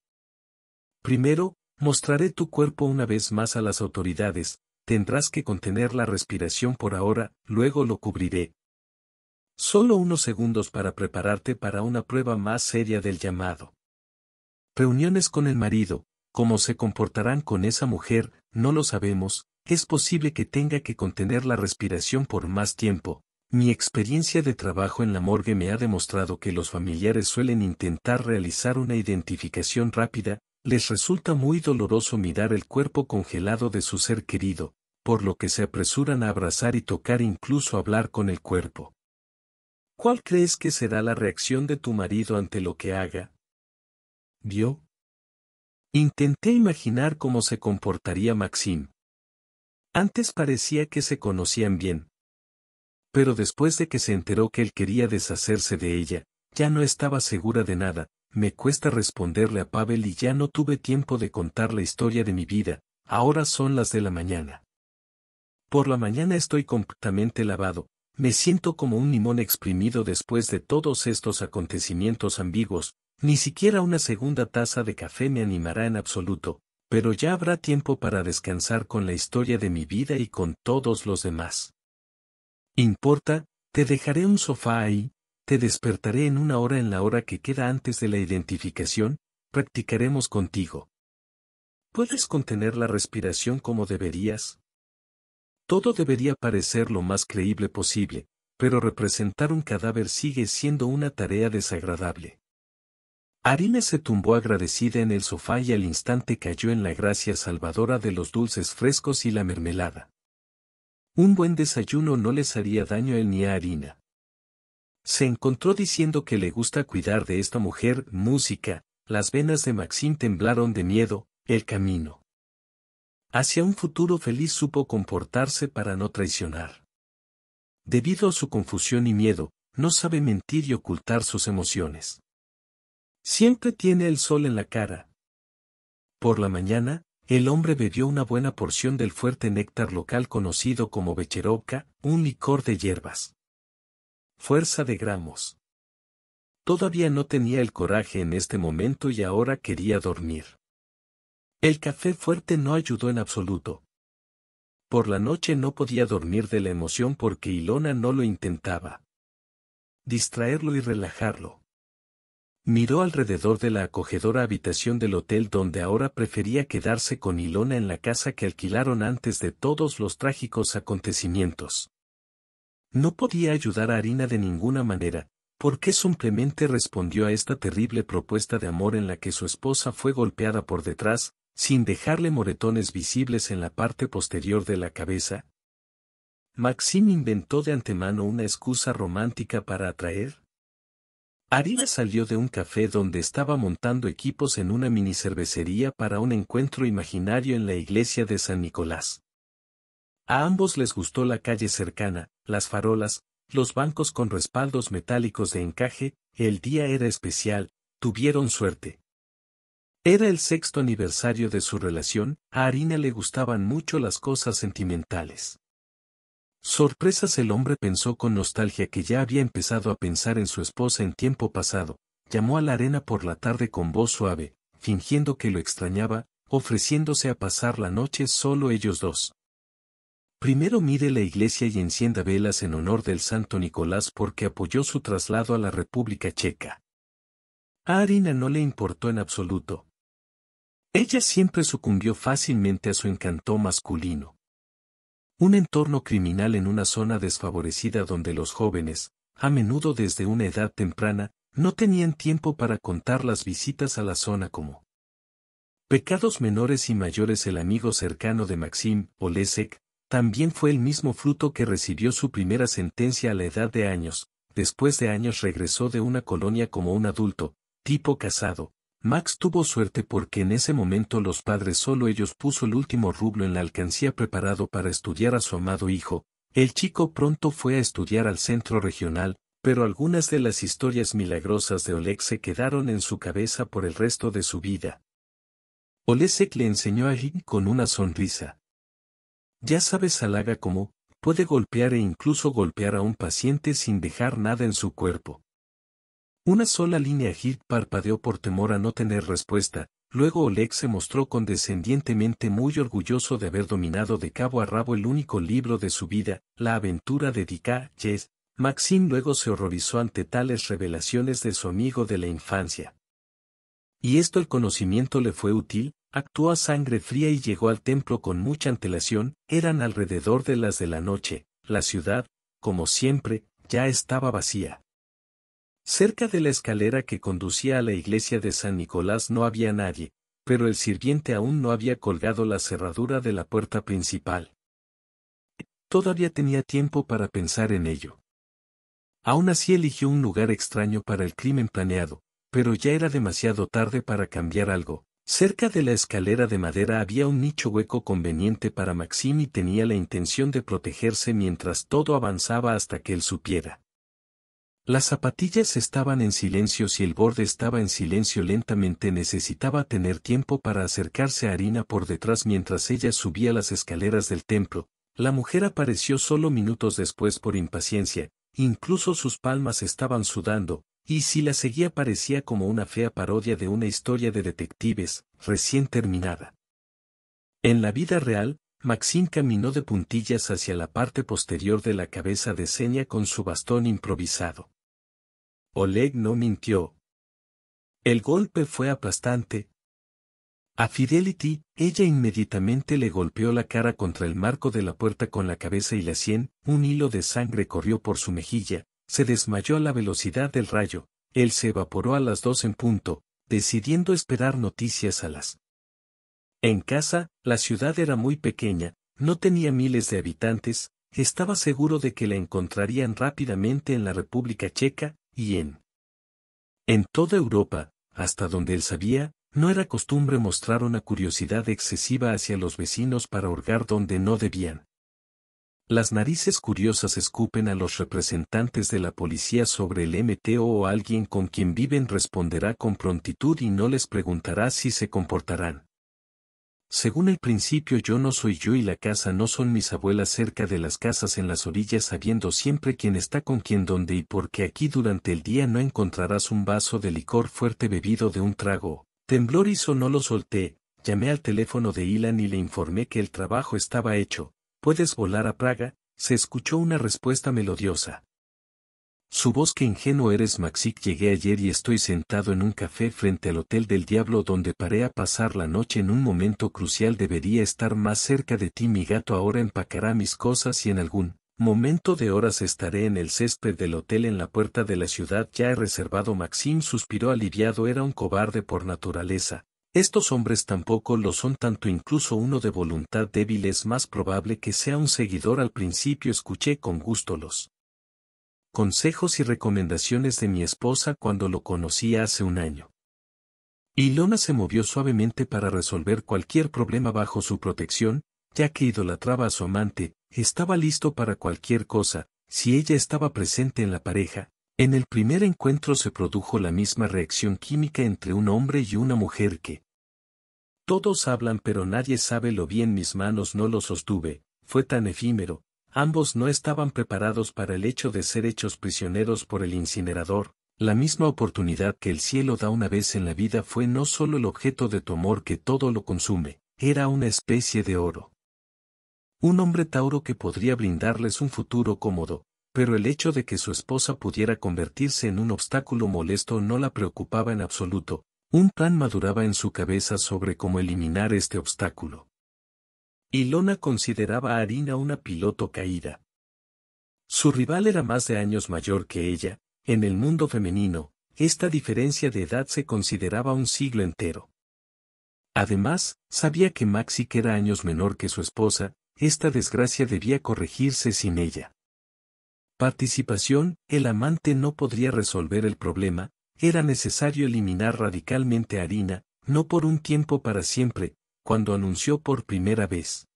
Primero, mostraré tu cuerpo una vez más a las autoridades, tendrás que contener la respiración por ahora, luego lo cubriré. Solo unos segundos para prepararte para una prueba más seria del llamado. Reuniones con el marido, cómo se comportarán con esa mujer, no lo sabemos, es posible que tenga que contener la respiración por más tiempo, mi experiencia de trabajo en la morgue me ha demostrado que los familiares suelen intentar realizar una identificación rápida, les resulta muy doloroso mirar el cuerpo congelado de su ser querido, por lo que se apresuran a abrazar y tocar incluso hablar con el cuerpo. ¿Cuál crees que será la reacción de tu marido ante lo que haga? ¿Vio? Intenté imaginar cómo se comportaría Maxim. Antes parecía que se conocían bien, pero después de que se enteró que él quería deshacerse de ella, ya no estaba segura de nada, me cuesta responderle a Pavel y ya no tuve tiempo de contar la historia de mi vida, ahora son las de la mañana. Por la mañana estoy completamente lavado, me siento como un limón exprimido después de todos estos acontecimientos ambiguos, ni siquiera una segunda taza de café me animará en absoluto, pero ya habrá tiempo para descansar con la historia de mi vida y con todos los demás. Importa, te dejaré un sofá ahí, te despertaré en una hora en la hora que queda antes de la identificación, practicaremos contigo. ¿Puedes contener la respiración como deberías? Todo debería parecer lo más creíble posible, pero representar un cadáver sigue siendo una tarea desagradable. Harina se tumbó agradecida en el sofá y al instante cayó en la gracia salvadora de los dulces frescos y la mermelada. Un buen desayuno no les haría daño a él ni a Harina. Se encontró diciendo que le gusta cuidar de esta mujer, música, las venas de Maxim temblaron de miedo, el camino. Hacia un futuro feliz supo comportarse para no traicionar. Debido a su confusión y miedo, no sabe mentir y ocultar sus emociones. Siempre tiene el sol en la cara. Por la mañana, el hombre bebió una buena porción del fuerte néctar local conocido como becherovka, un licor de hierbas. Fuerza de gramos. Todavía no tenía el coraje en este momento y ahora quería dormir. El café fuerte no ayudó en absoluto. Por la noche no podía dormir de la emoción porque Ilona no lo intentaba. Distraerlo y relajarlo. Miró alrededor de la acogedora habitación del hotel donde ahora prefería quedarse con Ilona en la casa que alquilaron antes de todos los trágicos acontecimientos. No podía ayudar a Harina de ninguna manera, porque simplemente respondió a esta terrible propuesta de amor en la que su esposa fue golpeada por detrás, sin dejarle moretones visibles en la parte posterior de la cabeza. Maxim inventó de antemano una excusa romántica para atraer, Arina salió de un café donde estaba montando equipos en una mini cervecería para un encuentro imaginario en la iglesia de San Nicolás. A ambos les gustó la calle cercana, las farolas, los bancos con respaldos metálicos de encaje, el día era especial, tuvieron suerte. Era el sexto aniversario de su relación, a Arina le gustaban mucho las cosas sentimentales. Sorpresas el hombre pensó con nostalgia que ya había empezado a pensar en su esposa en tiempo pasado, llamó a la arena por la tarde con voz suave, fingiendo que lo extrañaba, ofreciéndose a pasar la noche solo ellos dos. Primero mire la iglesia y encienda velas en honor del Santo Nicolás porque apoyó su traslado a la República Checa. A Arina no le importó en absoluto. Ella siempre sucumbió fácilmente a su encanto masculino. Un entorno criminal en una zona desfavorecida donde los jóvenes, a menudo desde una edad temprana, no tenían tiempo para contar las visitas a la zona como Pecados menores y mayores El amigo cercano de Maxim, Olesek, también fue el mismo fruto que recibió su primera sentencia a la edad de años, después de años regresó de una colonia como un adulto, tipo casado, Max tuvo suerte porque en ese momento los padres solo ellos puso el último rublo en la alcancía preparado para estudiar a su amado hijo. El chico pronto fue a estudiar al centro regional, pero algunas de las historias milagrosas de Oleg se quedaron en su cabeza por el resto de su vida. Olesek le enseñó a Jim con una sonrisa. Ya sabes Alaga cómo, puede golpear e incluso golpear a un paciente sin dejar nada en su cuerpo. Una sola línea Hit parpadeó por temor a no tener respuesta, luego Oleg se mostró condescendientemente muy orgulloso de haber dominado de cabo a rabo el único libro de su vida, La aventura de Dika Yes. Maxim luego se horrorizó ante tales revelaciones de su amigo de la infancia. Y esto el conocimiento le fue útil, actuó a sangre fría y llegó al templo con mucha antelación, eran alrededor de las de la noche, la ciudad, como siempre, ya estaba vacía. Cerca de la escalera que conducía a la iglesia de San Nicolás no había nadie, pero el sirviente aún no había colgado la cerradura de la puerta principal. Todavía tenía tiempo para pensar en ello. Aún así eligió un lugar extraño para el crimen planeado, pero ya era demasiado tarde para cambiar algo. Cerca de la escalera de madera había un nicho hueco conveniente para Maxim y tenía la intención de protegerse mientras todo avanzaba hasta que él supiera. Las zapatillas estaban en silencio si el borde estaba en silencio lentamente necesitaba tener tiempo para acercarse a Harina por detrás mientras ella subía las escaleras del templo. La mujer apareció solo minutos después por impaciencia, incluso sus palmas estaban sudando, y si la seguía parecía como una fea parodia de una historia de detectives, recién terminada. En la vida real, Maxine caminó de puntillas hacia la parte posterior de la cabeza de Seña con su bastón improvisado. Oleg no mintió. El golpe fue aplastante. A Fidelity, ella inmediatamente le golpeó la cara contra el marco de la puerta con la cabeza y la sien, un hilo de sangre corrió por su mejilla, se desmayó a la velocidad del rayo, él se evaporó a las dos en punto, decidiendo esperar noticias a las. En casa, la ciudad era muy pequeña, no tenía miles de habitantes, estaba seguro de que la encontrarían rápidamente en la República Checa, y en toda Europa, hasta donde él sabía, no era costumbre mostrar una curiosidad excesiva hacia los vecinos para hurgar donde no debían. Las narices curiosas escupen a los representantes de la policía sobre el MTO o alguien con quien viven responderá con prontitud y no les preguntará si se comportarán según el principio yo no soy yo y la casa no son mis abuelas cerca de las casas en las orillas sabiendo siempre quién está con quién dónde y por qué aquí durante el día no encontrarás un vaso de licor fuerte bebido de un trago. Temblor hizo no lo solté, llamé al teléfono de Ilan y le informé que el trabajo estaba hecho. ¿Puedes volar a Praga? Se escuchó una respuesta melodiosa. Su voz que ingenuo eres Maxic llegué ayer y estoy sentado en un café frente al Hotel del Diablo donde paré a pasar la noche en un momento crucial debería estar más cerca de ti mi gato ahora empacará mis cosas y en algún momento de horas estaré en el césped del hotel en la puerta de la ciudad ya he reservado Maxim suspiró aliviado era un cobarde por naturaleza. Estos hombres tampoco lo son tanto incluso uno de voluntad débil es más probable que sea un seguidor al principio escuché con gusto los consejos y recomendaciones de mi esposa cuando lo conocí hace un año. Lona se movió suavemente para resolver cualquier problema bajo su protección, ya que idolatraba a su amante, estaba listo para cualquier cosa, si ella estaba presente en la pareja. En el primer encuentro se produjo la misma reacción química entre un hombre y una mujer que todos hablan pero nadie sabe lo bien mis manos no lo sostuve, fue tan efímero, Ambos no estaban preparados para el hecho de ser hechos prisioneros por el incinerador, la misma oportunidad que el cielo da una vez en la vida fue no solo el objeto de tu amor que todo lo consume, era una especie de oro. Un hombre tauro que podría brindarles un futuro cómodo, pero el hecho de que su esposa pudiera convertirse en un obstáculo molesto no la preocupaba en absoluto, un plan maduraba en su cabeza sobre cómo eliminar este obstáculo. Y Lona consideraba a Harina una piloto caída. Su rival era más de años mayor que ella, en el mundo femenino, esta diferencia de edad se consideraba un siglo entero. Además, sabía que Maxi era años menor que su esposa, esta desgracia debía corregirse sin ella. Participación, el amante no podría resolver el problema, era necesario eliminar radicalmente a Arina, no por un tiempo para siempre, cuando anunció por primera vez.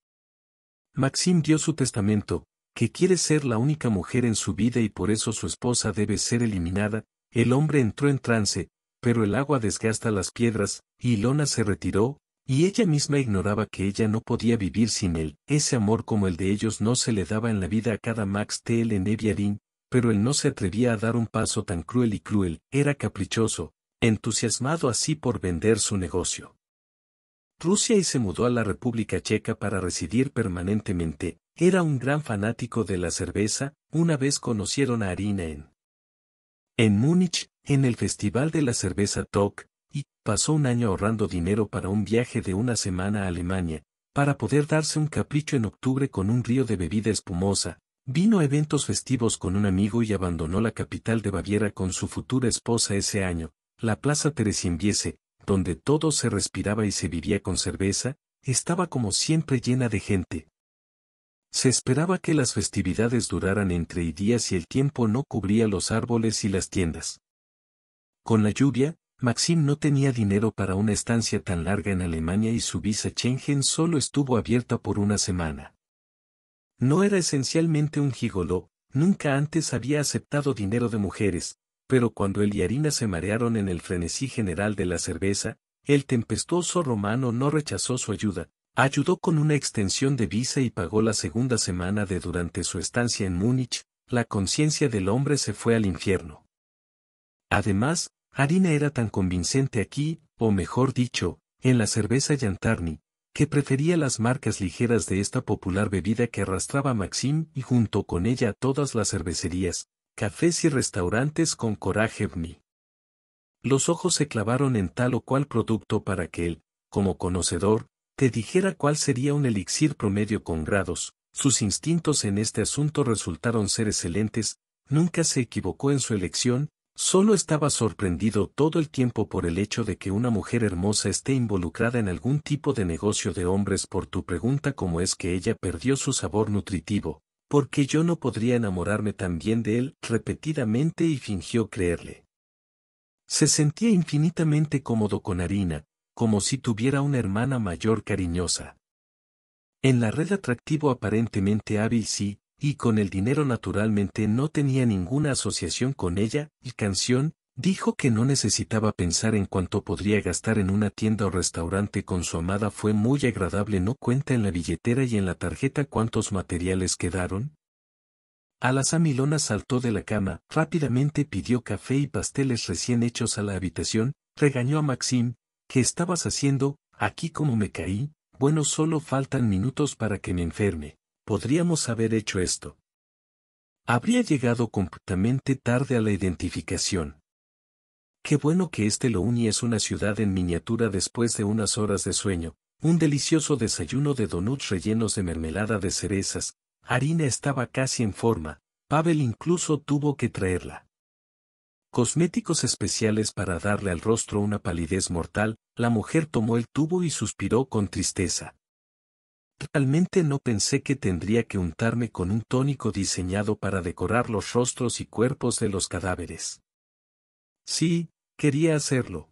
Maxim dio su testamento, que quiere ser la única mujer en su vida y por eso su esposa debe ser eliminada, el hombre entró en trance, pero el agua desgasta las piedras, y Lona se retiró, y ella misma ignoraba que ella no podía vivir sin él. Ese amor como el de ellos no se le daba en la vida a cada Max L. Eviarín, e pero él no se atrevía a dar un paso tan cruel y cruel, era caprichoso, entusiasmado así por vender su negocio. Rusia y se mudó a la República Checa para residir permanentemente. Era un gran fanático de la cerveza, una vez conocieron a Harina en, Múnich, en el Festival de la Cerveza Tok, y pasó un año ahorrando dinero para un viaje de una semana a Alemania, para poder darse un capricho en octubre con un río de bebida espumosa, vino a eventos festivos con un amigo y abandonó la capital de Baviera con su futura esposa ese año, la Plaza Teresienbiese donde todo se respiraba y se vivía con cerveza, estaba como siempre llena de gente. Se esperaba que las festividades duraran entre y días y el tiempo no cubría los árboles y las tiendas. Con la lluvia, Maxim no tenía dinero para una estancia tan larga en Alemania y su visa Schengen solo estuvo abierta por una semana. No era esencialmente un gigoló, nunca antes había aceptado dinero de mujeres, pero cuando él y Harina se marearon en el frenesí general de la cerveza, el tempestuoso romano no rechazó su ayuda, ayudó con una extensión de visa y pagó la segunda semana de durante su estancia en Múnich, la conciencia del hombre se fue al infierno. Además, Harina era tan convincente aquí, o mejor dicho, en la cerveza Yantarni, que prefería las marcas ligeras de esta popular bebida que arrastraba Maxim y junto con ella todas las cervecerías, cafés y restaurantes con corajevni. Los ojos se clavaron en tal o cual producto para que él, como conocedor, te dijera cuál sería un elixir promedio con grados, sus instintos en este asunto resultaron ser excelentes, nunca se equivocó en su elección, solo estaba sorprendido todo el tiempo por el hecho de que una mujer hermosa esté involucrada en algún tipo de negocio de hombres por tu pregunta cómo es que ella perdió su sabor nutritivo, porque yo no podría enamorarme tan bien de él, repetidamente y fingió creerle. Se sentía infinitamente cómodo con Harina, como si tuviera una hermana mayor cariñosa. En la red atractivo aparentemente hábil sí, y con el dinero naturalmente no tenía ninguna asociación con ella, y canción, Dijo que no necesitaba pensar en cuánto podría gastar en una tienda o restaurante con su amada fue muy agradable no cuenta en la billetera y en la tarjeta cuántos materiales quedaron. A la samilona saltó de la cama, rápidamente pidió café y pasteles recién hechos a la habitación, regañó a Maxim, ¿qué estabas haciendo? Aquí como me caí, bueno solo faltan minutos para que me enferme, podríamos haber hecho esto. Habría llegado completamente tarde a la identificación. Qué bueno que este lo uni es una ciudad en miniatura después de unas horas de sueño, un delicioso desayuno de donuts rellenos de mermelada de cerezas, harina estaba casi en forma, Pavel incluso tuvo que traerla. Cosméticos especiales para darle al rostro una palidez mortal, la mujer tomó el tubo y suspiró con tristeza. Realmente no pensé que tendría que untarme con un tónico diseñado para decorar los rostros y cuerpos de los cadáveres. Sí, Quería hacerlo.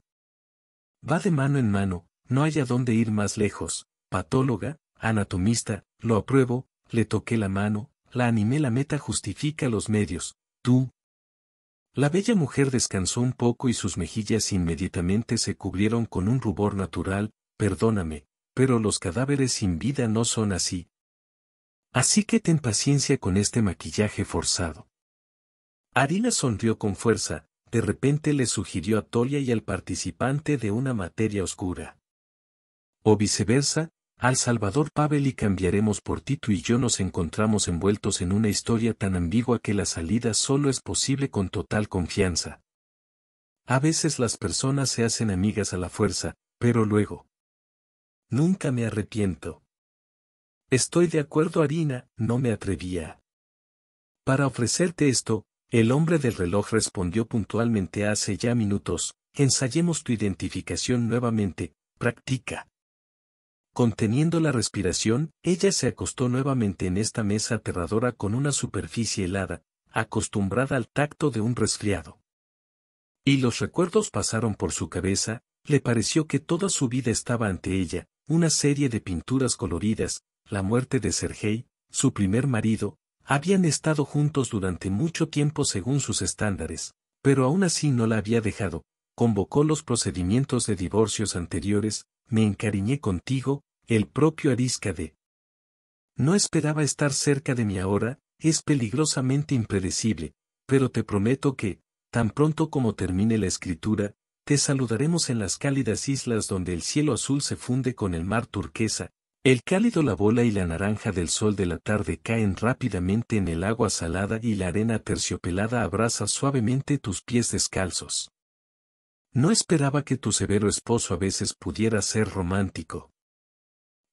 Va de mano en mano, no hay a dónde ir más lejos. Patóloga, anatomista, lo apruebo, le toqué la mano, la animé la meta justifica los medios, tú. La bella mujer descansó un poco y sus mejillas inmediatamente se cubrieron con un rubor natural, perdóname, pero los cadáveres sin vida no son así. Así que ten paciencia con este maquillaje forzado. Arina sonrió con fuerza, de repente le sugirió a Tolia y al participante de una materia oscura. O viceversa, al Salvador Pavel y cambiaremos por ti tú y yo nos encontramos envueltos en una historia tan ambigua que la salida solo es posible con total confianza. A veces las personas se hacen amigas a la fuerza, pero luego. Nunca me arrepiento. Estoy de acuerdo, Harina, no me atrevía. Para ofrecerte esto, el hombre del reloj respondió puntualmente hace ya minutos, ensayemos tu identificación nuevamente, practica. Conteniendo la respiración, ella se acostó nuevamente en esta mesa aterradora con una superficie helada, acostumbrada al tacto de un resfriado. Y los recuerdos pasaron por su cabeza, le pareció que toda su vida estaba ante ella, una serie de pinturas coloridas, la muerte de Sergei, su primer marido, habían estado juntos durante mucho tiempo según sus estándares, pero aún así no la había dejado, convocó los procedimientos de divorcios anteriores, me encariñé contigo, el propio de. No esperaba estar cerca de mí ahora, es peligrosamente impredecible, pero te prometo que, tan pronto como termine la escritura, te saludaremos en las cálidas islas donde el cielo azul se funde con el mar turquesa, el cálido la bola y la naranja del sol de la tarde caen rápidamente en el agua salada y la arena terciopelada abraza suavemente tus pies descalzos. No esperaba que tu severo esposo a veces pudiera ser romántico.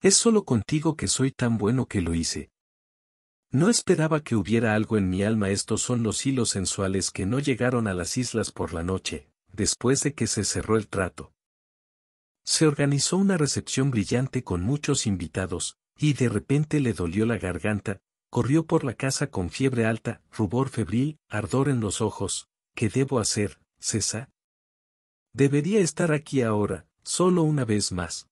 Es solo contigo que soy tan bueno que lo hice. No esperaba que hubiera algo en mi alma. Estos son los hilos sensuales que no llegaron a las islas por la noche, después de que se cerró el trato. Se organizó una recepción brillante con muchos invitados, y de repente le dolió la garganta, corrió por la casa con fiebre alta, rubor febril, ardor en los ojos. ¿Qué debo hacer, César? Debería estar aquí ahora, solo una vez más.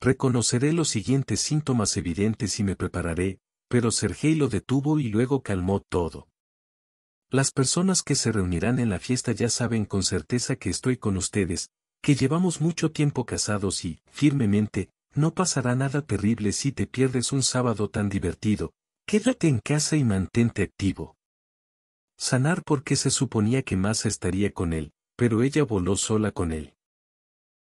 Reconoceré los siguientes síntomas evidentes y me prepararé, pero Sergei lo detuvo y luego calmó todo. Las personas que se reunirán en la fiesta ya saben con certeza que estoy con ustedes, que llevamos mucho tiempo casados y, firmemente, no pasará nada terrible si te pierdes un sábado tan divertido, quédate en casa y mantente activo. Sanar porque se suponía que más estaría con él, pero ella voló sola con él.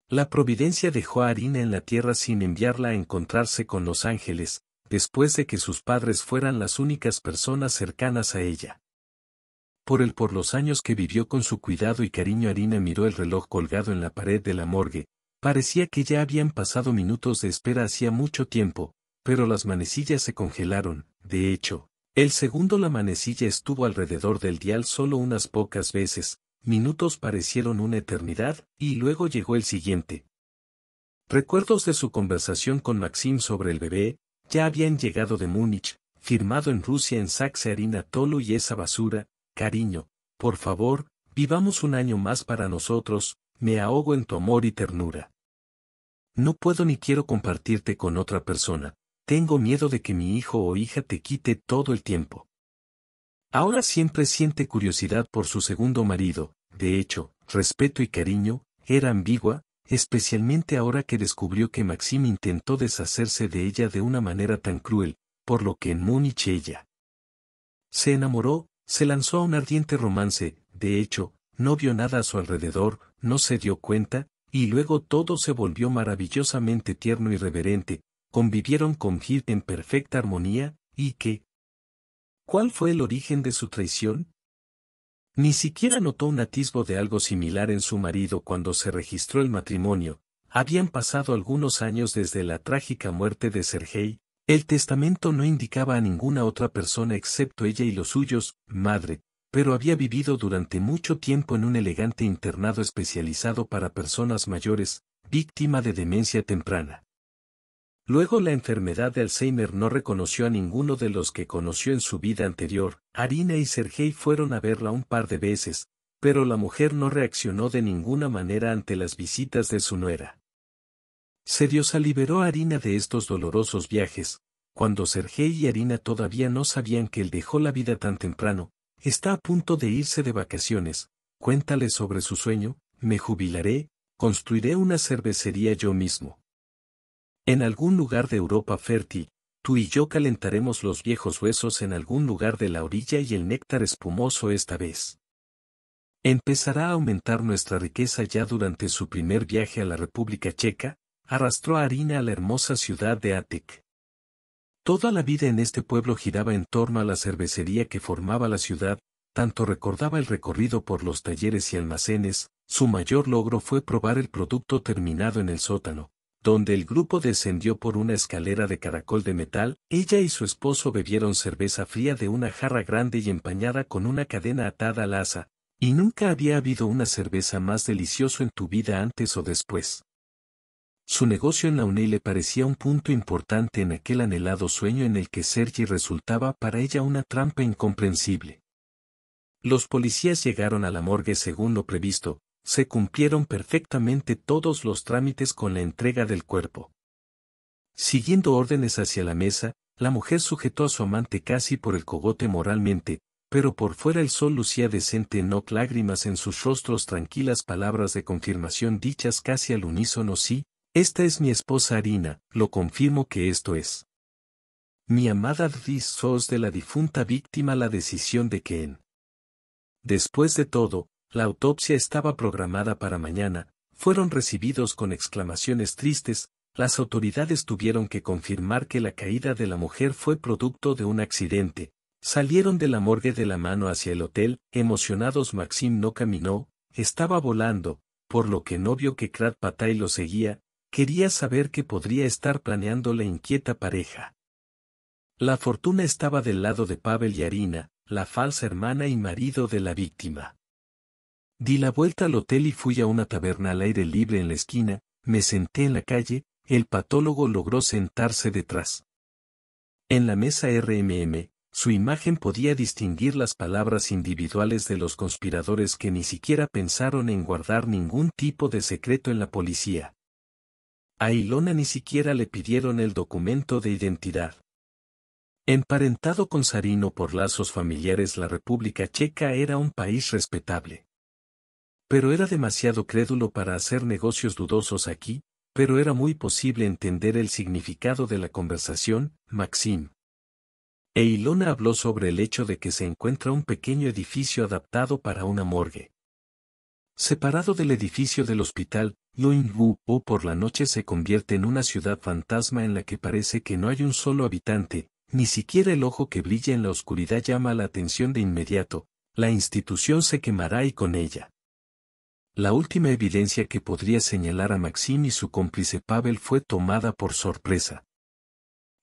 La providencia dejó a Harina en la tierra sin enviarla a encontrarse con los ángeles, después de que sus padres fueran las únicas personas cercanas a ella por el por los años que vivió con su cuidado y cariño Harina miró el reloj colgado en la pared de la morgue, parecía que ya habían pasado minutos de espera hacía mucho tiempo, pero las manecillas se congelaron, de hecho, el segundo la manecilla estuvo alrededor del dial solo unas pocas veces, minutos parecieron una eternidad, y luego llegó el siguiente. Recuerdos de su conversación con Maxim sobre el bebé, ya habían llegado de Múnich, firmado en Rusia en Saxe Harina Tolo y esa basura, Cariño, por favor, vivamos un año más para nosotros, me ahogo en tu amor y ternura. No puedo ni quiero compartirte con otra persona, tengo miedo de que mi hijo o hija te quite todo el tiempo. Ahora siempre siente curiosidad por su segundo marido, de hecho, respeto y cariño, era ambigua, especialmente ahora que descubrió que Maxim intentó deshacerse de ella de una manera tan cruel, por lo que en Múnich ella se enamoró, se lanzó a un ardiente romance, de hecho, no vio nada a su alrededor, no se dio cuenta, y luego todo se volvió maravillosamente tierno y reverente, convivieron con Hit en perfecta armonía, y que... ¿Cuál fue el origen de su traición? Ni siquiera notó un atisbo de algo similar en su marido cuando se registró el matrimonio, habían pasado algunos años desde la trágica muerte de Sergei, el testamento no indicaba a ninguna otra persona excepto ella y los suyos, madre, pero había vivido durante mucho tiempo en un elegante internado especializado para personas mayores, víctima de demencia temprana. Luego la enfermedad de Alzheimer no reconoció a ninguno de los que conoció en su vida anterior. Arina y Sergei fueron a verla un par de veces, pero la mujer no reaccionó de ninguna manera ante las visitas de su nuera. Seriosa liberó a Harina de estos dolorosos viajes, cuando Sergei y Harina todavía no sabían que él dejó la vida tan temprano, está a punto de irse de vacaciones, cuéntale sobre su sueño, me jubilaré, construiré una cervecería yo mismo. En algún lugar de Europa fértil, tú y yo calentaremos los viejos huesos en algún lugar de la orilla y el néctar espumoso esta vez. Empezará a aumentar nuestra riqueza ya durante su primer viaje a la República Checa, arrastró Harina a la hermosa ciudad de Atik. Toda la vida en este pueblo giraba en torno a la cervecería que formaba la ciudad, tanto recordaba el recorrido por los talleres y almacenes, su mayor logro fue probar el producto terminado en el sótano, donde el grupo descendió por una escalera de caracol de metal, ella y su esposo bebieron cerveza fría de una jarra grande y empañada con una cadena atada al asa, y nunca había habido una cerveza más delicioso en tu vida antes o después. Su negocio en la le parecía un punto importante en aquel anhelado sueño en el que Sergi resultaba para ella una trampa incomprensible. Los policías llegaron a la morgue según lo previsto, se cumplieron perfectamente todos los trámites con la entrega del cuerpo. Siguiendo órdenes hacia la mesa, la mujer sujetó a su amante casi por el cogote moralmente, pero por fuera el sol lucía decente no lágrimas en sus rostros tranquilas palabras de confirmación dichas casi al unísono sí, esta es mi esposa Arina, lo confirmo que esto es. Mi amada Riz Sos de la difunta víctima la decisión de que Después de todo, la autopsia estaba programada para mañana, fueron recibidos con exclamaciones tristes, las autoridades tuvieron que confirmar que la caída de la mujer fue producto de un accidente. Salieron de la morgue de la mano hacia el hotel, emocionados Maxim no caminó, estaba volando, por lo que no vio que Krat Patay lo seguía, Quería saber qué podría estar planeando la inquieta pareja. La fortuna estaba del lado de Pavel y Arina, la falsa hermana y marido de la víctima. Di la vuelta al hotel y fui a una taberna al aire libre en la esquina, me senté en la calle, el patólogo logró sentarse detrás. En la mesa RMM, su imagen podía distinguir las palabras individuales de los conspiradores que ni siquiera pensaron en guardar ningún tipo de secreto en la policía a Ilona ni siquiera le pidieron el documento de identidad. Emparentado con Sarino por lazos familiares, la República Checa era un país respetable. Pero era demasiado crédulo para hacer negocios dudosos aquí, pero era muy posible entender el significado de la conversación, Maxim. E Ilona habló sobre el hecho de que se encuentra un pequeño edificio adaptado para una morgue. Separado del edificio del hospital, lo o por la noche se convierte en una ciudad fantasma en la que parece que no hay un solo habitante, ni siquiera el ojo que brilla en la oscuridad llama la atención de inmediato, la institución se quemará y con ella. La última evidencia que podría señalar a Maxim y su cómplice Pavel fue tomada por sorpresa.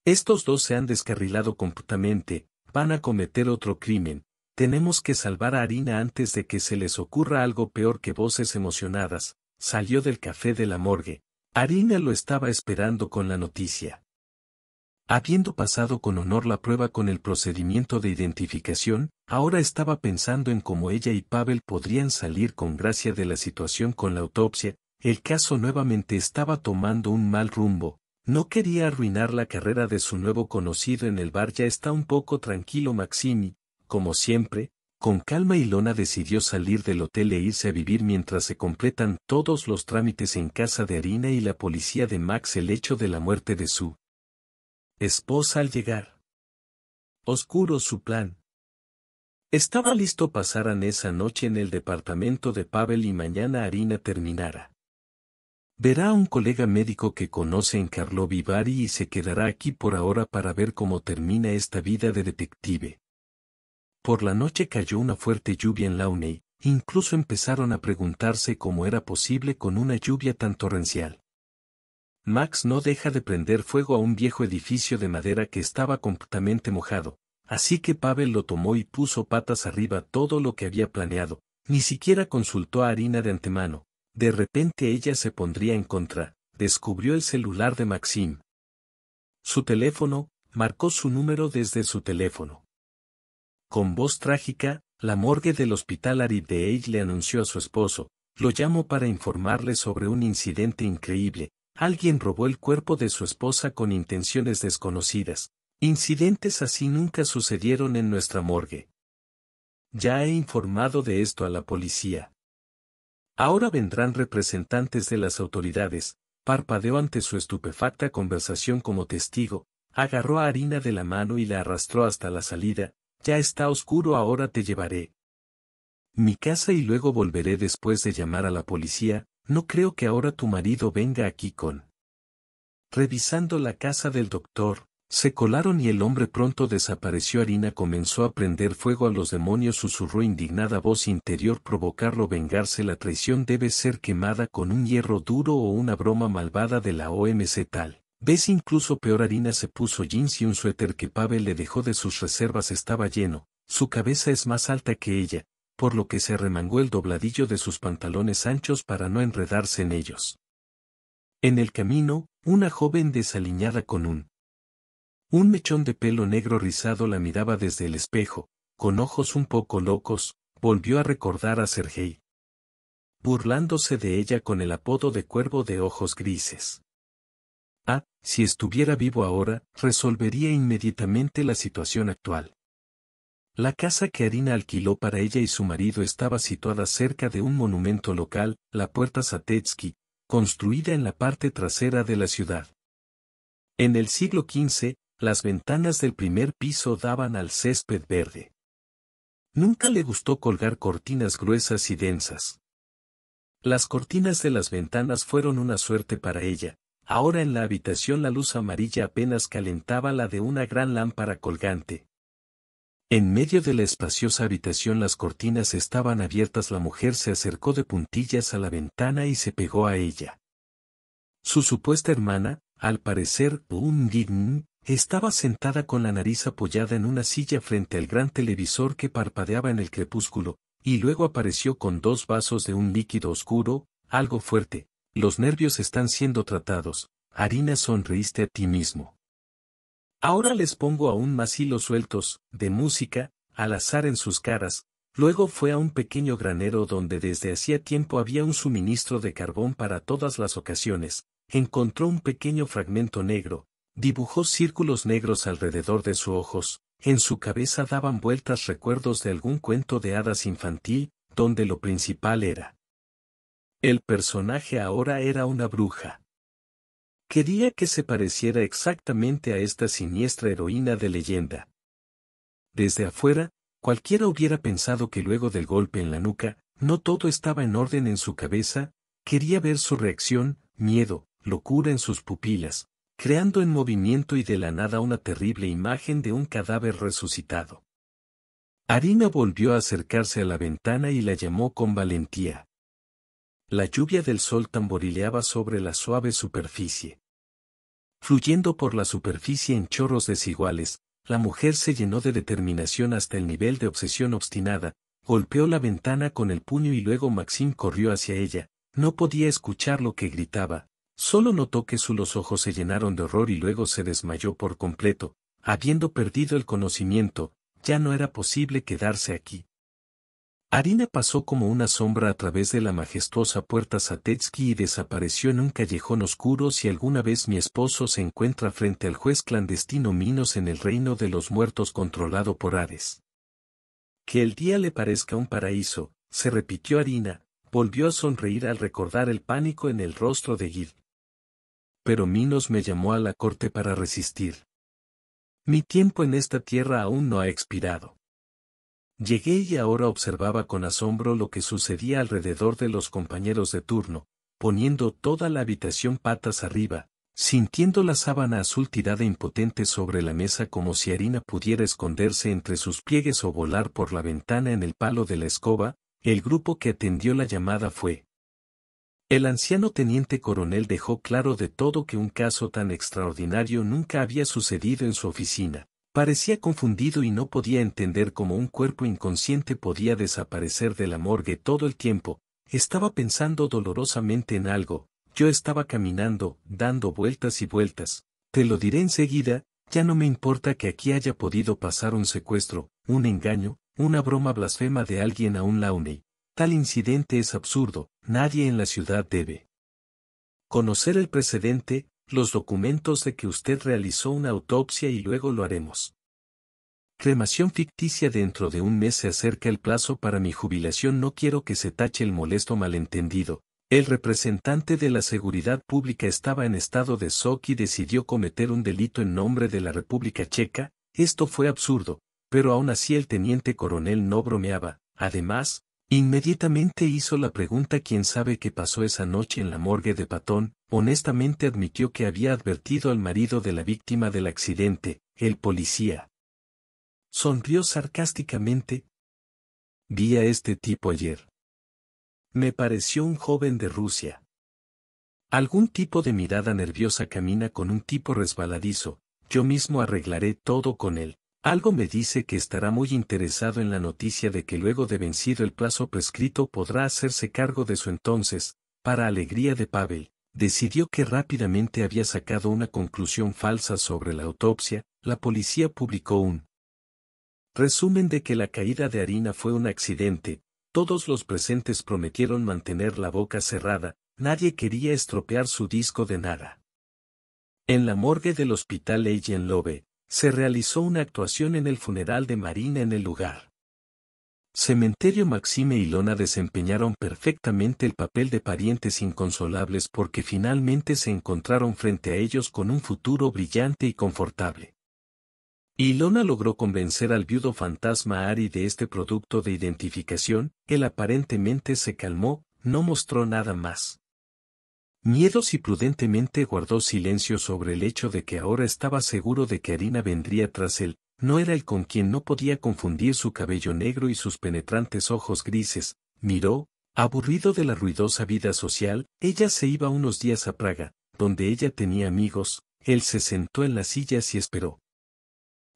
Estos dos se han descarrilado completamente, van a cometer otro crimen, tenemos que salvar a Harina antes de que se les ocurra algo peor que voces emocionadas, Salió del café de la morgue. Harina lo estaba esperando con la noticia. Habiendo pasado con honor la prueba con el procedimiento de identificación, ahora estaba pensando en cómo ella y Pavel podrían salir con gracia de la situación con la autopsia, el caso nuevamente estaba tomando un mal rumbo, no quería arruinar la carrera de su nuevo conocido en el bar ya está un poco tranquilo Maximi, como siempre, con calma Ilona decidió salir del hotel e irse a vivir mientras se completan todos los trámites en casa de Harina y la policía de Max el hecho de la muerte de su esposa al llegar. Oscuro su plan. Estaba listo pasaran esa noche en el departamento de Pavel y mañana Harina terminara. Verá a un colega médico que conoce en Carlo Vivari y se quedará aquí por ahora para ver cómo termina esta vida de detective. Por la noche cayó una fuerte lluvia en Launay, incluso empezaron a preguntarse cómo era posible con una lluvia tan torrencial. Max no deja de prender fuego a un viejo edificio de madera que estaba completamente mojado, así que Pavel lo tomó y puso patas arriba todo lo que había planeado, ni siquiera consultó a Harina de antemano, de repente ella se pondría en contra, descubrió el celular de Maxim. Su teléfono, marcó su número desde su teléfono. Con voz trágica, la morgue del hospital Ay le anunció a su esposo, lo llamó para informarle sobre un incidente increíble, alguien robó el cuerpo de su esposa con intenciones desconocidas, incidentes así nunca sucedieron en nuestra morgue. Ya he informado de esto a la policía. Ahora vendrán representantes de las autoridades, parpadeó ante su estupefacta conversación como testigo, agarró a Harina de la mano y la arrastró hasta la salida, ya está oscuro ahora te llevaré. Mi casa y luego volveré después de llamar a la policía, no creo que ahora tu marido venga aquí con. Revisando la casa del doctor, se colaron y el hombre pronto desapareció. Harina comenzó a prender fuego a los demonios, susurró indignada voz interior provocarlo vengarse. La traición debe ser quemada con un hierro duro o una broma malvada de la OMC tal. Ves incluso peor harina se puso jeans y un suéter que Pavel le dejó de sus reservas estaba lleno, su cabeza es más alta que ella, por lo que se remangó el dobladillo de sus pantalones anchos para no enredarse en ellos. En el camino, una joven desaliñada con un un mechón de pelo negro rizado la miraba desde el espejo, con ojos un poco locos, volvió a recordar a Sergei. Burlándose de ella con el apodo de cuervo de ojos grises. Ah, si estuviera vivo ahora, resolvería inmediatamente la situación actual. La casa que Arina alquiló para ella y su marido estaba situada cerca de un monumento local, la Puerta Satetsky, construida en la parte trasera de la ciudad. En el siglo XV, las ventanas del primer piso daban al césped verde. Nunca le gustó colgar cortinas gruesas y densas. Las cortinas de las ventanas fueron una suerte para ella, Ahora en la habitación la luz amarilla apenas calentaba la de una gran lámpara colgante. En medio de la espaciosa habitación las cortinas estaban abiertas. La mujer se acercó de puntillas a la ventana y se pegó a ella. Su supuesta hermana, al parecer un estaba sentada con la nariz apoyada en una silla frente al gran televisor que parpadeaba en el crepúsculo, y luego apareció con dos vasos de un líquido oscuro, algo fuerte, los nervios están siendo tratados, harina sonreíste a ti mismo. Ahora les pongo aún más hilos sueltos, de música, al azar en sus caras, luego fue a un pequeño granero donde desde hacía tiempo había un suministro de carbón para todas las ocasiones, encontró un pequeño fragmento negro, dibujó círculos negros alrededor de sus ojos, en su cabeza daban vueltas recuerdos de algún cuento de hadas infantil, donde lo principal era el personaje ahora era una bruja. Quería que se pareciera exactamente a esta siniestra heroína de leyenda. Desde afuera, cualquiera hubiera pensado que luego del golpe en la nuca, no todo estaba en orden en su cabeza, quería ver su reacción, miedo, locura en sus pupilas, creando en movimiento y de la nada una terrible imagen de un cadáver resucitado. Harina volvió a acercarse a la ventana y la llamó con valentía la lluvia del sol tamborileaba sobre la suave superficie. Fluyendo por la superficie en chorros desiguales, la mujer se llenó de determinación hasta el nivel de obsesión obstinada, golpeó la ventana con el puño y luego Maxim corrió hacia ella, no podía escuchar lo que gritaba, solo notó que sus ojos se llenaron de horror y luego se desmayó por completo, habiendo perdido el conocimiento, ya no era posible quedarse aquí. Harina pasó como una sombra a través de la majestuosa puerta Satetsky y desapareció en un callejón oscuro si alguna vez mi esposo se encuentra frente al juez clandestino Minos en el reino de los muertos controlado por Hades. Que el día le parezca un paraíso, se repitió Harina, volvió a sonreír al recordar el pánico en el rostro de Gil. Pero Minos me llamó a la corte para resistir. Mi tiempo en esta tierra aún no ha expirado. Llegué y ahora observaba con asombro lo que sucedía alrededor de los compañeros de turno, poniendo toda la habitación patas arriba, sintiendo la sábana azul tirada impotente sobre la mesa como si harina pudiera esconderse entre sus pliegues o volar por la ventana en el palo de la escoba, el grupo que atendió la llamada fue. El anciano teniente coronel dejó claro de todo que un caso tan extraordinario nunca había sucedido en su oficina, Parecía confundido y no podía entender cómo un cuerpo inconsciente podía desaparecer de la morgue todo el tiempo, estaba pensando dolorosamente en algo, yo estaba caminando, dando vueltas y vueltas, te lo diré enseguida, ya no me importa que aquí haya podido pasar un secuestro, un engaño, una broma blasfema de alguien a un Launey. Tal incidente es absurdo, nadie en la ciudad debe conocer el precedente, los documentos de que usted realizó una autopsia y luego lo haremos. Cremación ficticia dentro de un mes se acerca el plazo para mi jubilación. No quiero que se tache el molesto malentendido. El representante de la seguridad pública estaba en estado de shock y decidió cometer un delito en nombre de la República Checa. Esto fue absurdo, pero aún así el teniente coronel no bromeaba. Además, Inmediatamente hizo la pregunta quién sabe qué pasó esa noche en la morgue de Patón, honestamente admitió que había advertido al marido de la víctima del accidente, el policía. Sonrió sarcásticamente. Vi a este tipo ayer. Me pareció un joven de Rusia. Algún tipo de mirada nerviosa camina con un tipo resbaladizo, yo mismo arreglaré todo con él. Algo me dice que estará muy interesado en la noticia de que luego de vencido el plazo prescrito podrá hacerse cargo de su entonces, para alegría de Pavel, decidió que rápidamente había sacado una conclusión falsa sobre la autopsia, la policía publicó un resumen de que la caída de harina fue un accidente, todos los presentes prometieron mantener la boca cerrada, nadie quería estropear su disco de nada. En la morgue del hospital Eyen se realizó una actuación en el funeral de Marina en el lugar. Cementerio Maxime y Lona desempeñaron perfectamente el papel de parientes inconsolables porque finalmente se encontraron frente a ellos con un futuro brillante y confortable. Y Lona logró convencer al viudo fantasma Ari de este producto de identificación, él aparentemente se calmó, no mostró nada más. Miedos y prudentemente guardó silencio sobre el hecho de que ahora estaba seguro de que Harina vendría tras él, no era el con quien no podía confundir su cabello negro y sus penetrantes ojos grises, miró, aburrido de la ruidosa vida social, ella se iba unos días a Praga, donde ella tenía amigos, él se sentó en las sillas y esperó.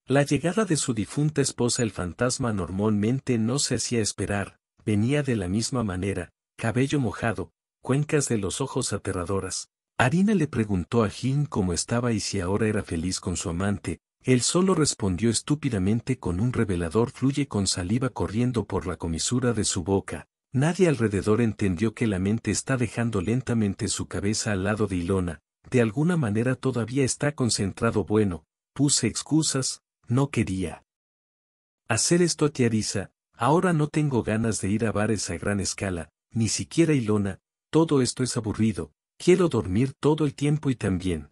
La llegada de su difunta esposa el fantasma normalmente no se hacía esperar, venía de la misma manera, cabello mojado, cuencas de los ojos aterradoras. Harina le preguntó a Jim cómo estaba y si ahora era feliz con su amante, él solo respondió estúpidamente con un revelador fluye con saliva corriendo por la comisura de su boca. Nadie alrededor entendió que la mente está dejando lentamente su cabeza al lado de Ilona, de alguna manera todavía está concentrado bueno, puse excusas, no quería. Hacer esto a Tiariza, ahora no tengo ganas de ir a bares a gran escala, ni siquiera Ilona, todo esto es aburrido, quiero dormir todo el tiempo y también.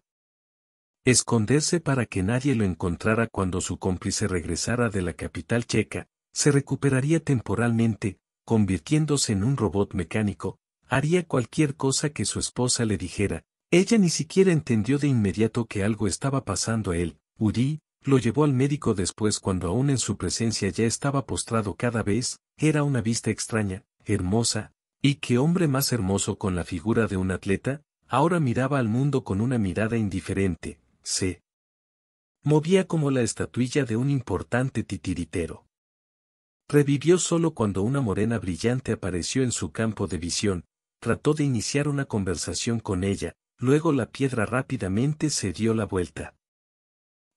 Esconderse para que nadie lo encontrara cuando su cómplice regresara de la capital checa, se recuperaría temporalmente, convirtiéndose en un robot mecánico, haría cualquier cosa que su esposa le dijera. Ella ni siquiera entendió de inmediato que algo estaba pasando a él. Uri lo llevó al médico después cuando aún en su presencia ya estaba postrado cada vez, era una vista extraña, hermosa, y qué hombre más hermoso con la figura de un atleta, ahora miraba al mundo con una mirada indiferente, se movía como la estatuilla de un importante titiritero. Revivió solo cuando una morena brillante apareció en su campo de visión, trató de iniciar una conversación con ella, luego la piedra rápidamente se dio la vuelta.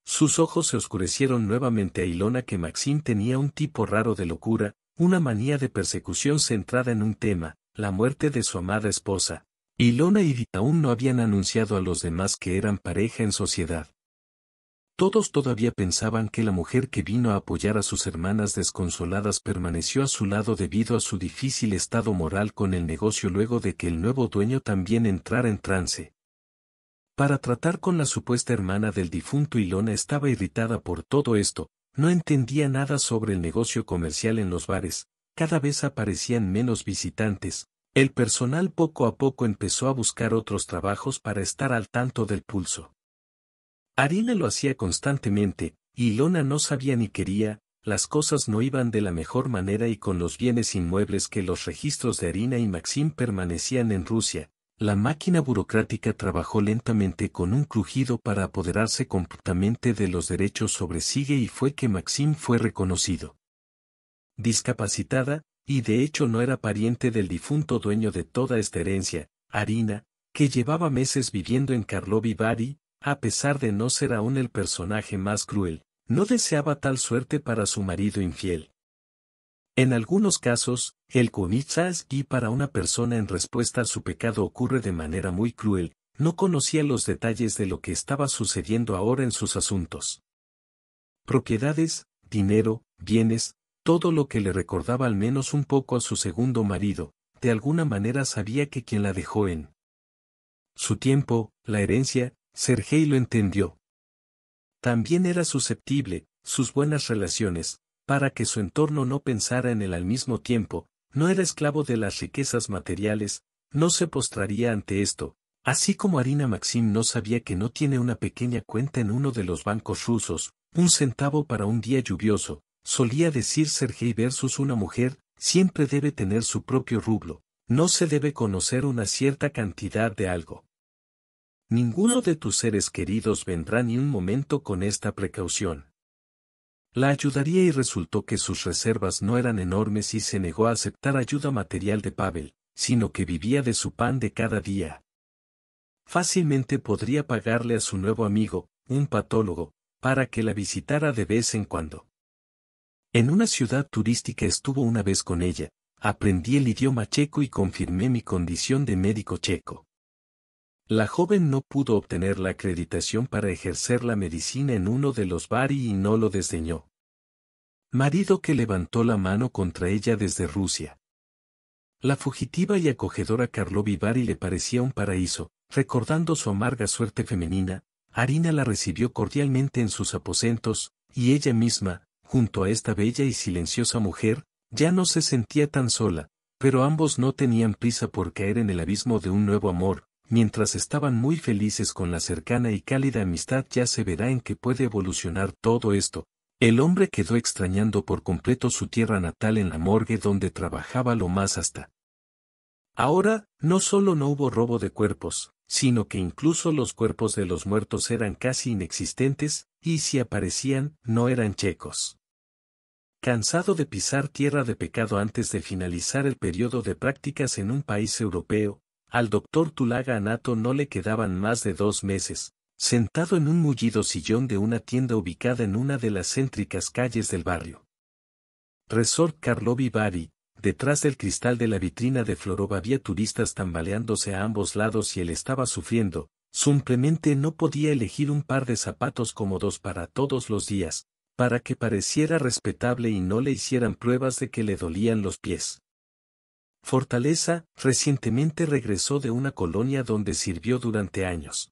Sus ojos se oscurecieron nuevamente a Ilona que Maxim tenía un tipo raro de locura, una manía de persecución centrada en un tema, la muerte de su amada esposa. Ilona y aún no habían anunciado a los demás que eran pareja en sociedad. Todos todavía pensaban que la mujer que vino a apoyar a sus hermanas desconsoladas permaneció a su lado debido a su difícil estado moral con el negocio luego de que el nuevo dueño también entrara en trance. Para tratar con la supuesta hermana del difunto Ilona estaba irritada por todo esto, no entendía nada sobre el negocio comercial en los bares, cada vez aparecían menos visitantes, el personal poco a poco empezó a buscar otros trabajos para estar al tanto del pulso. Harina lo hacía constantemente, y Lona no sabía ni quería, las cosas no iban de la mejor manera y con los bienes inmuebles que los registros de Harina y Maxim permanecían en Rusia, la máquina burocrática trabajó lentamente con un crujido para apoderarse completamente de los derechos sobre Sigue y fue que Maxim fue reconocido. Discapacitada, y de hecho no era pariente del difunto dueño de toda esta herencia, Harina, que llevaba meses viviendo en Karlovy Vary, a pesar de no ser aún el personaje más cruel, no deseaba tal suerte para su marido infiel. En algunos casos, el Kunitsaski para una persona en respuesta a su pecado ocurre de manera muy cruel, no conocía los detalles de lo que estaba sucediendo ahora en sus asuntos. Propiedades, dinero, bienes, todo lo que le recordaba al menos un poco a su segundo marido, de alguna manera sabía que quien la dejó en su tiempo, la herencia, Sergei lo entendió. También era susceptible, sus buenas relaciones, para que su entorno no pensara en él al mismo tiempo, no era esclavo de las riquezas materiales, no se postraría ante esto, así como Harina Maxim no sabía que no tiene una pequeña cuenta en uno de los bancos rusos, un centavo para un día lluvioso, solía decir Sergei versus una mujer, siempre debe tener su propio rublo, no se debe conocer una cierta cantidad de algo. Ninguno de tus seres queridos vendrá ni un momento con esta precaución. La ayudaría y resultó que sus reservas no eran enormes y se negó a aceptar ayuda material de Pavel, sino que vivía de su pan de cada día. Fácilmente podría pagarle a su nuevo amigo, un patólogo, para que la visitara de vez en cuando. En una ciudad turística estuvo una vez con ella, aprendí el idioma checo y confirmé mi condición de médico checo. La joven no pudo obtener la acreditación para ejercer la medicina en uno de los bari y no lo desdeñó. Marido que levantó la mano contra ella desde Rusia. La fugitiva y acogedora Carlo Vivari le parecía un paraíso, recordando su amarga suerte femenina, Harina la recibió cordialmente en sus aposentos, y ella misma, junto a esta bella y silenciosa mujer, ya no se sentía tan sola, pero ambos no tenían prisa por caer en el abismo de un nuevo amor, Mientras estaban muy felices con la cercana y cálida amistad ya se verá en que puede evolucionar todo esto. El hombre quedó extrañando por completo su tierra natal en la morgue donde trabajaba lo más hasta. Ahora, no solo no hubo robo de cuerpos, sino que incluso los cuerpos de los muertos eran casi inexistentes, y si aparecían, no eran checos. Cansado de pisar tierra de pecado antes de finalizar el periodo de prácticas en un país europeo, al doctor Tulaga Anato no le quedaban más de dos meses, sentado en un mullido sillón de una tienda ubicada en una de las céntricas calles del barrio. Resort Carlovi Bari, detrás del cristal de la vitrina de Floroba había turistas tambaleándose a ambos lados y él estaba sufriendo, simplemente no podía elegir un par de zapatos cómodos para todos los días, para que pareciera respetable y no le hicieran pruebas de que le dolían los pies. Fortaleza, recientemente regresó de una colonia donde sirvió durante años.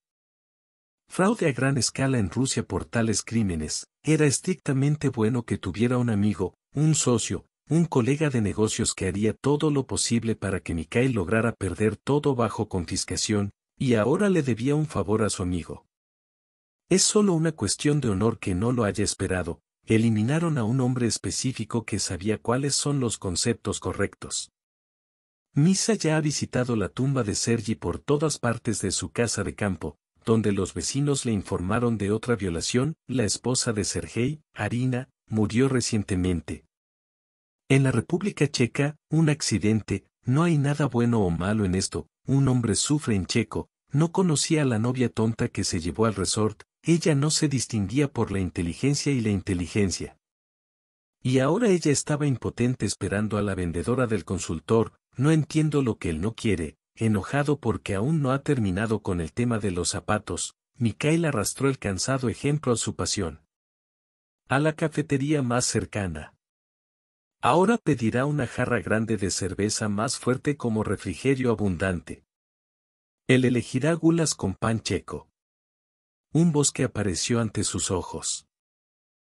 Fraude a gran escala en Rusia por tales crímenes, era estrictamente bueno que tuviera un amigo, un socio, un colega de negocios que haría todo lo posible para que Mikhail lograra perder todo bajo confiscación, y ahora le debía un favor a su amigo. Es solo una cuestión de honor que no lo haya esperado, eliminaron a un hombre específico que sabía cuáles son los conceptos correctos. Misa ya ha visitado la tumba de Sergi por todas partes de su casa de campo, donde los vecinos le informaron de otra violación, la esposa de Sergei, Arina, murió recientemente. En la República Checa, un accidente, no hay nada bueno o malo en esto, un hombre sufre en checo, no conocía a la novia tonta que se llevó al resort, ella no se distinguía por la inteligencia y la inteligencia. Y ahora ella estaba impotente esperando a la vendedora del consultor, no entiendo lo que él no quiere, enojado porque aún no ha terminado con el tema de los zapatos, Mikael arrastró el cansado ejemplo a su pasión. A la cafetería más cercana. Ahora pedirá una jarra grande de cerveza más fuerte como refrigerio abundante. Él elegirá gulas con pan checo. Un bosque apareció ante sus ojos.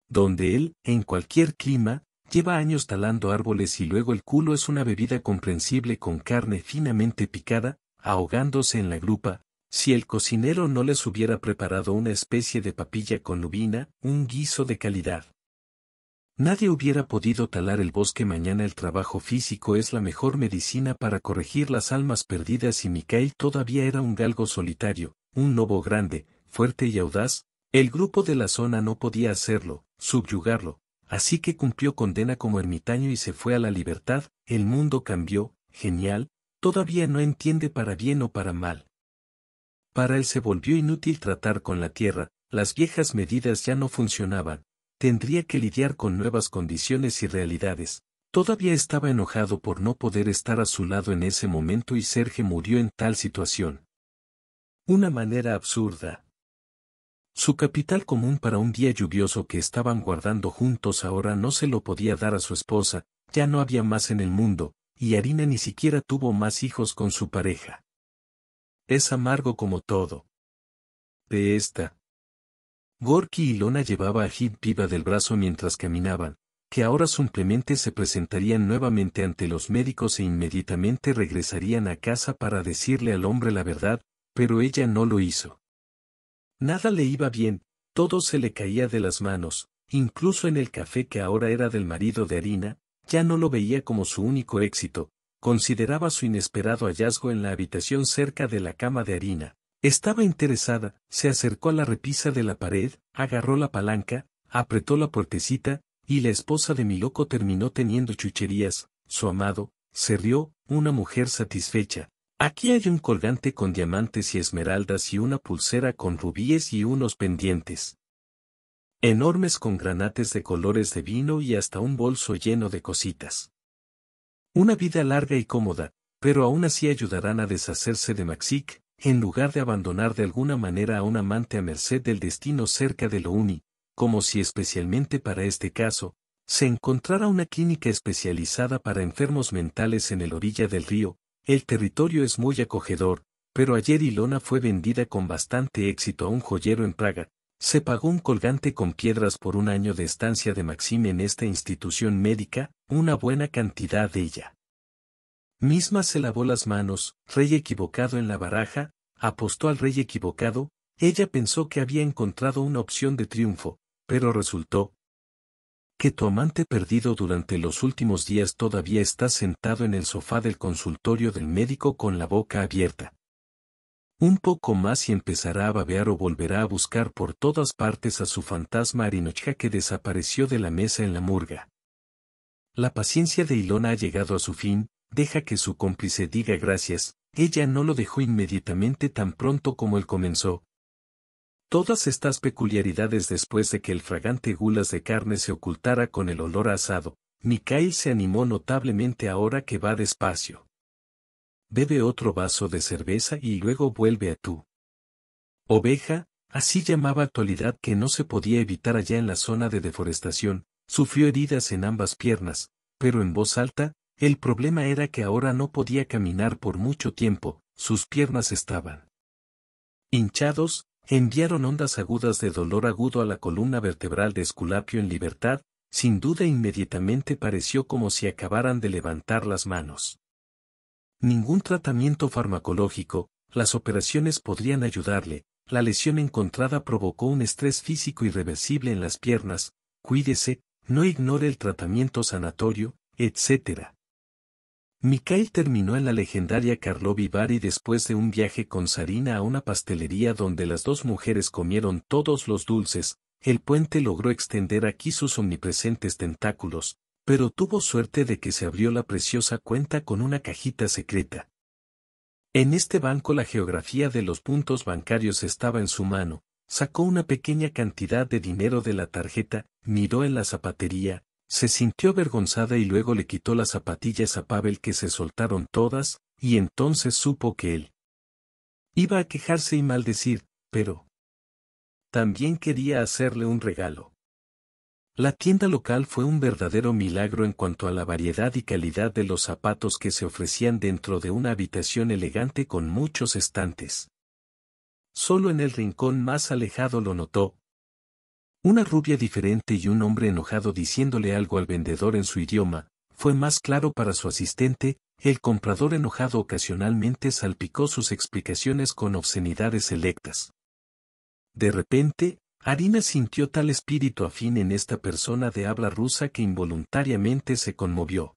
Donde él, en cualquier clima, Lleva años talando árboles y luego el culo es una bebida comprensible con carne finamente picada, ahogándose en la grupa, si el cocinero no les hubiera preparado una especie de papilla con lubina, un guiso de calidad. Nadie hubiera podido talar el bosque mañana el trabajo físico es la mejor medicina para corregir las almas perdidas y Mikael todavía era un galgo solitario, un lobo grande, fuerte y audaz, el grupo de la zona no podía hacerlo, subyugarlo, Así que cumplió condena como ermitaño y se fue a la libertad, el mundo cambió, genial, todavía no entiende para bien o para mal. Para él se volvió inútil tratar con la tierra, las viejas medidas ya no funcionaban, tendría que lidiar con nuevas condiciones y realidades. Todavía estaba enojado por no poder estar a su lado en ese momento y Serge murió en tal situación. Una manera absurda. Su capital común para un día lluvioso que estaban guardando juntos ahora no se lo podía dar a su esposa, ya no había más en el mundo, y Harina ni siquiera tuvo más hijos con su pareja. Es amargo como todo. De esta. Gorky y Lona llevaba a Hip viva del brazo mientras caminaban, que ahora simplemente se presentarían nuevamente ante los médicos e inmediatamente regresarían a casa para decirle al hombre la verdad, pero ella no lo hizo. Nada le iba bien, todo se le caía de las manos, incluso en el café que ahora era del marido de Harina, ya no lo veía como su único éxito, consideraba su inesperado hallazgo en la habitación cerca de la cama de Harina. Estaba interesada, se acercó a la repisa de la pared, agarró la palanca, apretó la puertecita, y la esposa de mi loco terminó teniendo chucherías, su amado, se rió, una mujer satisfecha, Aquí hay un colgante con diamantes y esmeraldas y una pulsera con rubíes y unos pendientes. Enormes con granates de colores de vino y hasta un bolso lleno de cositas. Una vida larga y cómoda, pero aún así ayudarán a deshacerse de Maxic, en lugar de abandonar de alguna manera a un amante a merced del destino cerca de Louni, como si especialmente para este caso, se encontrara una clínica especializada para enfermos mentales en el orilla del río, el territorio es muy acogedor, pero ayer Ilona fue vendida con bastante éxito a un joyero en Praga. Se pagó un colgante con piedras por un año de estancia de Maxime en esta institución médica, una buena cantidad de ella. Misma se lavó las manos, rey equivocado en la baraja, apostó al rey equivocado, ella pensó que había encontrado una opción de triunfo, pero resultó, que tu amante perdido durante los últimos días todavía está sentado en el sofá del consultorio del médico con la boca abierta. Un poco más y empezará a babear o volverá a buscar por todas partes a su fantasma Arinochka que desapareció de la mesa en la murga. La paciencia de Ilona ha llegado a su fin, deja que su cómplice diga gracias, ella no lo dejó inmediatamente tan pronto como él comenzó, Todas estas peculiaridades después de que el fragante gulas de carne se ocultara con el olor asado, Mikhail se animó notablemente ahora que va despacio. Bebe otro vaso de cerveza y luego vuelve a tú. Oveja, así llamaba actualidad que no se podía evitar allá en la zona de deforestación, sufrió heridas en ambas piernas, pero en voz alta, el problema era que ahora no podía caminar por mucho tiempo, sus piernas estaban hinchados, Enviaron ondas agudas de dolor agudo a la columna vertebral de Esculapio en libertad, sin duda inmediatamente pareció como si acabaran de levantar las manos. Ningún tratamiento farmacológico, las operaciones podrían ayudarle, la lesión encontrada provocó un estrés físico irreversible en las piernas, cuídese, no ignore el tratamiento sanatorio, etc. Mikhail terminó en la legendaria Carlo Vivari después de un viaje con Sarina a una pastelería donde las dos mujeres comieron todos los dulces, el puente logró extender aquí sus omnipresentes tentáculos, pero tuvo suerte de que se abrió la preciosa cuenta con una cajita secreta. En este banco la geografía de los puntos bancarios estaba en su mano, sacó una pequeña cantidad de dinero de la tarjeta, miró en la zapatería, se sintió avergonzada y luego le quitó las zapatillas a Pavel que se soltaron todas, y entonces supo que él iba a quejarse y maldecir, pero también quería hacerle un regalo. La tienda local fue un verdadero milagro en cuanto a la variedad y calidad de los zapatos que se ofrecían dentro de una habitación elegante con muchos estantes. Solo en el rincón más alejado lo notó, una rubia diferente y un hombre enojado diciéndole algo al vendedor en su idioma, fue más claro para su asistente, el comprador enojado ocasionalmente salpicó sus explicaciones con obscenidades selectas. De repente, Harina sintió tal espíritu afín en esta persona de habla rusa que involuntariamente se conmovió.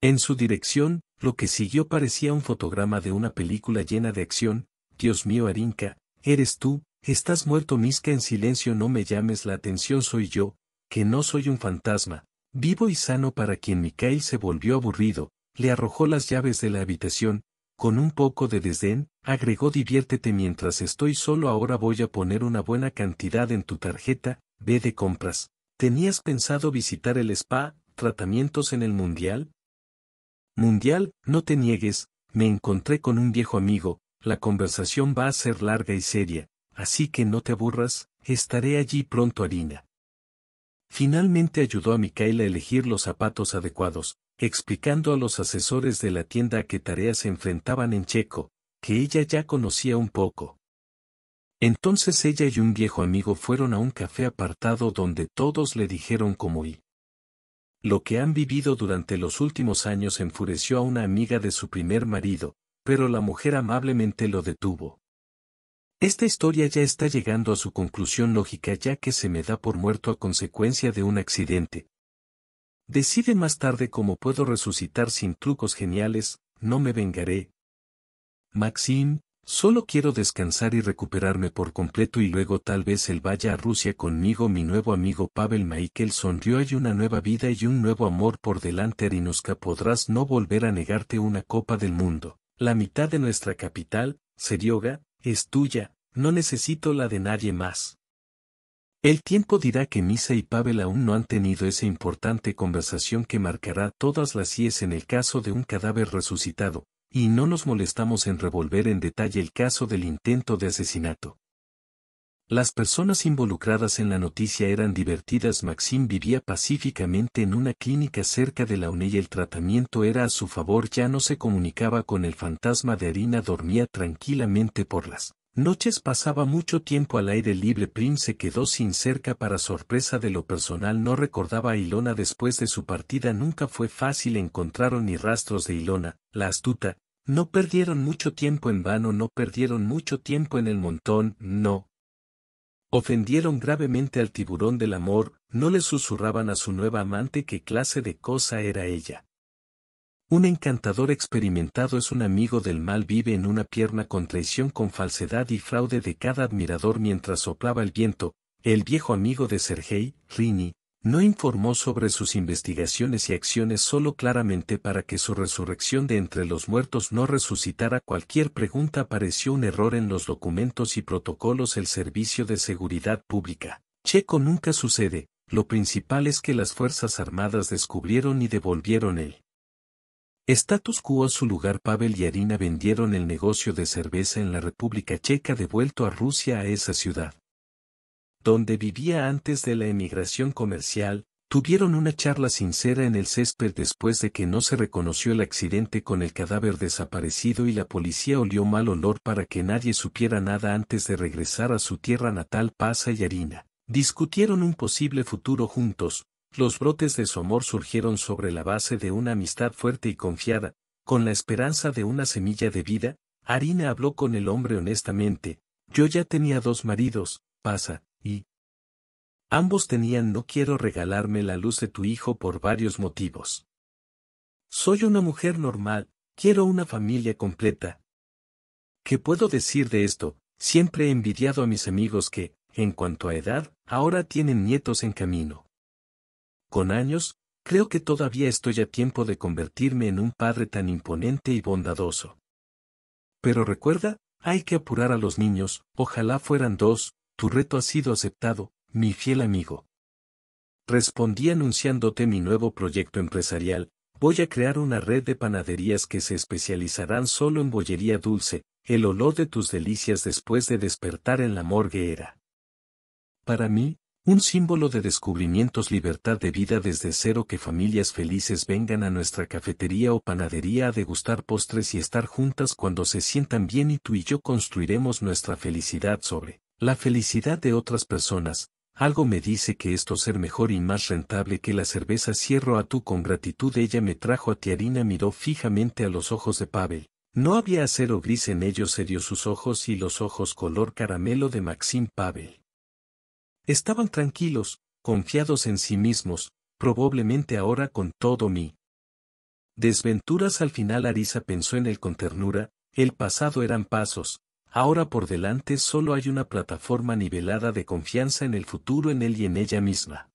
En su dirección, lo que siguió parecía un fotograma de una película llena de acción, Dios mío Arinka, eres tú, Estás muerto Misca en silencio no me llames la atención soy yo, que no soy un fantasma, vivo y sano para quien Mikael se volvió aburrido, le arrojó las llaves de la habitación, con un poco de desdén, agregó diviértete mientras estoy solo ahora voy a poner una buena cantidad en tu tarjeta, ve de compras. ¿Tenías pensado visitar el spa, tratamientos en el mundial? Mundial, no te niegues, me encontré con un viejo amigo, la conversación va a ser larga y seria, así que no te aburras, estaré allí pronto harina. Finalmente ayudó a Micaela a elegir los zapatos adecuados, explicando a los asesores de la tienda a qué tareas se enfrentaban en Checo, que ella ya conocía un poco. Entonces ella y un viejo amigo fueron a un café apartado donde todos le dijeron cómo ir. Lo que han vivido durante los últimos años enfureció a una amiga de su primer marido, pero la mujer amablemente lo detuvo. Esta historia ya está llegando a su conclusión lógica ya que se me da por muerto a consecuencia de un accidente. Decide más tarde cómo puedo resucitar sin trucos geniales, no me vengaré. Maxim, solo quiero descansar y recuperarme por completo y luego tal vez él vaya a Rusia conmigo. Mi nuevo amigo Pavel Michael sonrió hay una nueva vida y un nuevo amor por delante Arinuska podrás no volver a negarte una copa del mundo. La mitad de nuestra capital, Serioga, es tuya, no necesito la de nadie más. El tiempo dirá que Misa y Pavel aún no han tenido esa importante conversación que marcará todas las IES en el caso de un cadáver resucitado, y no nos molestamos en revolver en detalle el caso del intento de asesinato. Las personas involucradas en la noticia eran divertidas. Maxim vivía pacíficamente en una clínica cerca de la UNE y el tratamiento era a su favor. Ya no se comunicaba con el fantasma de harina, dormía tranquilamente por las noches, pasaba mucho tiempo al aire libre. Prim se quedó sin cerca para sorpresa de lo personal. No recordaba a Ilona después de su partida. Nunca fue fácil encontraron ni rastros de Ilona, la astuta. No perdieron mucho tiempo en vano, no perdieron mucho tiempo en el montón, no, Ofendieron gravemente al tiburón del amor, no le susurraban a su nueva amante qué clase de cosa era ella. Un encantador experimentado es un amigo del mal vive en una pierna con traición con falsedad y fraude de cada admirador mientras soplaba el viento, el viejo amigo de Sergei, Rini, no informó sobre sus investigaciones y acciones solo claramente para que su resurrección de entre los muertos no resucitara cualquier pregunta pareció un error en los documentos y protocolos el Servicio de Seguridad Pública. Checo nunca sucede, lo principal es que las Fuerzas Armadas descubrieron y devolvieron el status quo a su lugar Pavel y Arina vendieron el negocio de cerveza en la República Checa devuelto a Rusia a esa ciudad donde vivía antes de la emigración comercial, tuvieron una charla sincera en el césped después de que no se reconoció el accidente con el cadáver desaparecido y la policía olió mal olor para que nadie supiera nada antes de regresar a su tierra natal Pasa y Harina. Discutieron un posible futuro juntos, los brotes de su amor surgieron sobre la base de una amistad fuerte y confiada, con la esperanza de una semilla de vida, Harina habló con el hombre honestamente, yo ya tenía dos maridos, pasa, y ambos tenían no quiero regalarme la luz de tu hijo por varios motivos. Soy una mujer normal, quiero una familia completa. ¿Qué puedo decir de esto? Siempre he envidiado a mis amigos que, en cuanto a edad, ahora tienen nietos en camino. Con años, creo que todavía estoy a tiempo de convertirme en un padre tan imponente y bondadoso. Pero recuerda, hay que apurar a los niños, ojalá fueran dos, tu reto ha sido aceptado, mi fiel amigo. Respondí anunciándote mi nuevo proyecto empresarial, voy a crear una red de panaderías que se especializarán solo en bollería dulce, el olor de tus delicias después de despertar en la morgue era. Para mí, un símbolo de descubrimientos libertad de vida desde cero que familias felices vengan a nuestra cafetería o panadería a degustar postres y estar juntas cuando se sientan bien y tú y yo construiremos nuestra felicidad sobre la felicidad de otras personas, algo me dice que esto ser mejor y más rentable que la cerveza cierro a tú con gratitud ella me trajo a ti miró fijamente a los ojos de Pavel. No había acero gris en ellos se dio sus ojos y los ojos color caramelo de Maxim Pavel. Estaban tranquilos, confiados en sí mismos, probablemente ahora con todo mí. Desventuras al final Arisa pensó en él con ternura, el pasado eran pasos, Ahora por delante solo hay una plataforma nivelada de confianza en el futuro en él y en ella misma.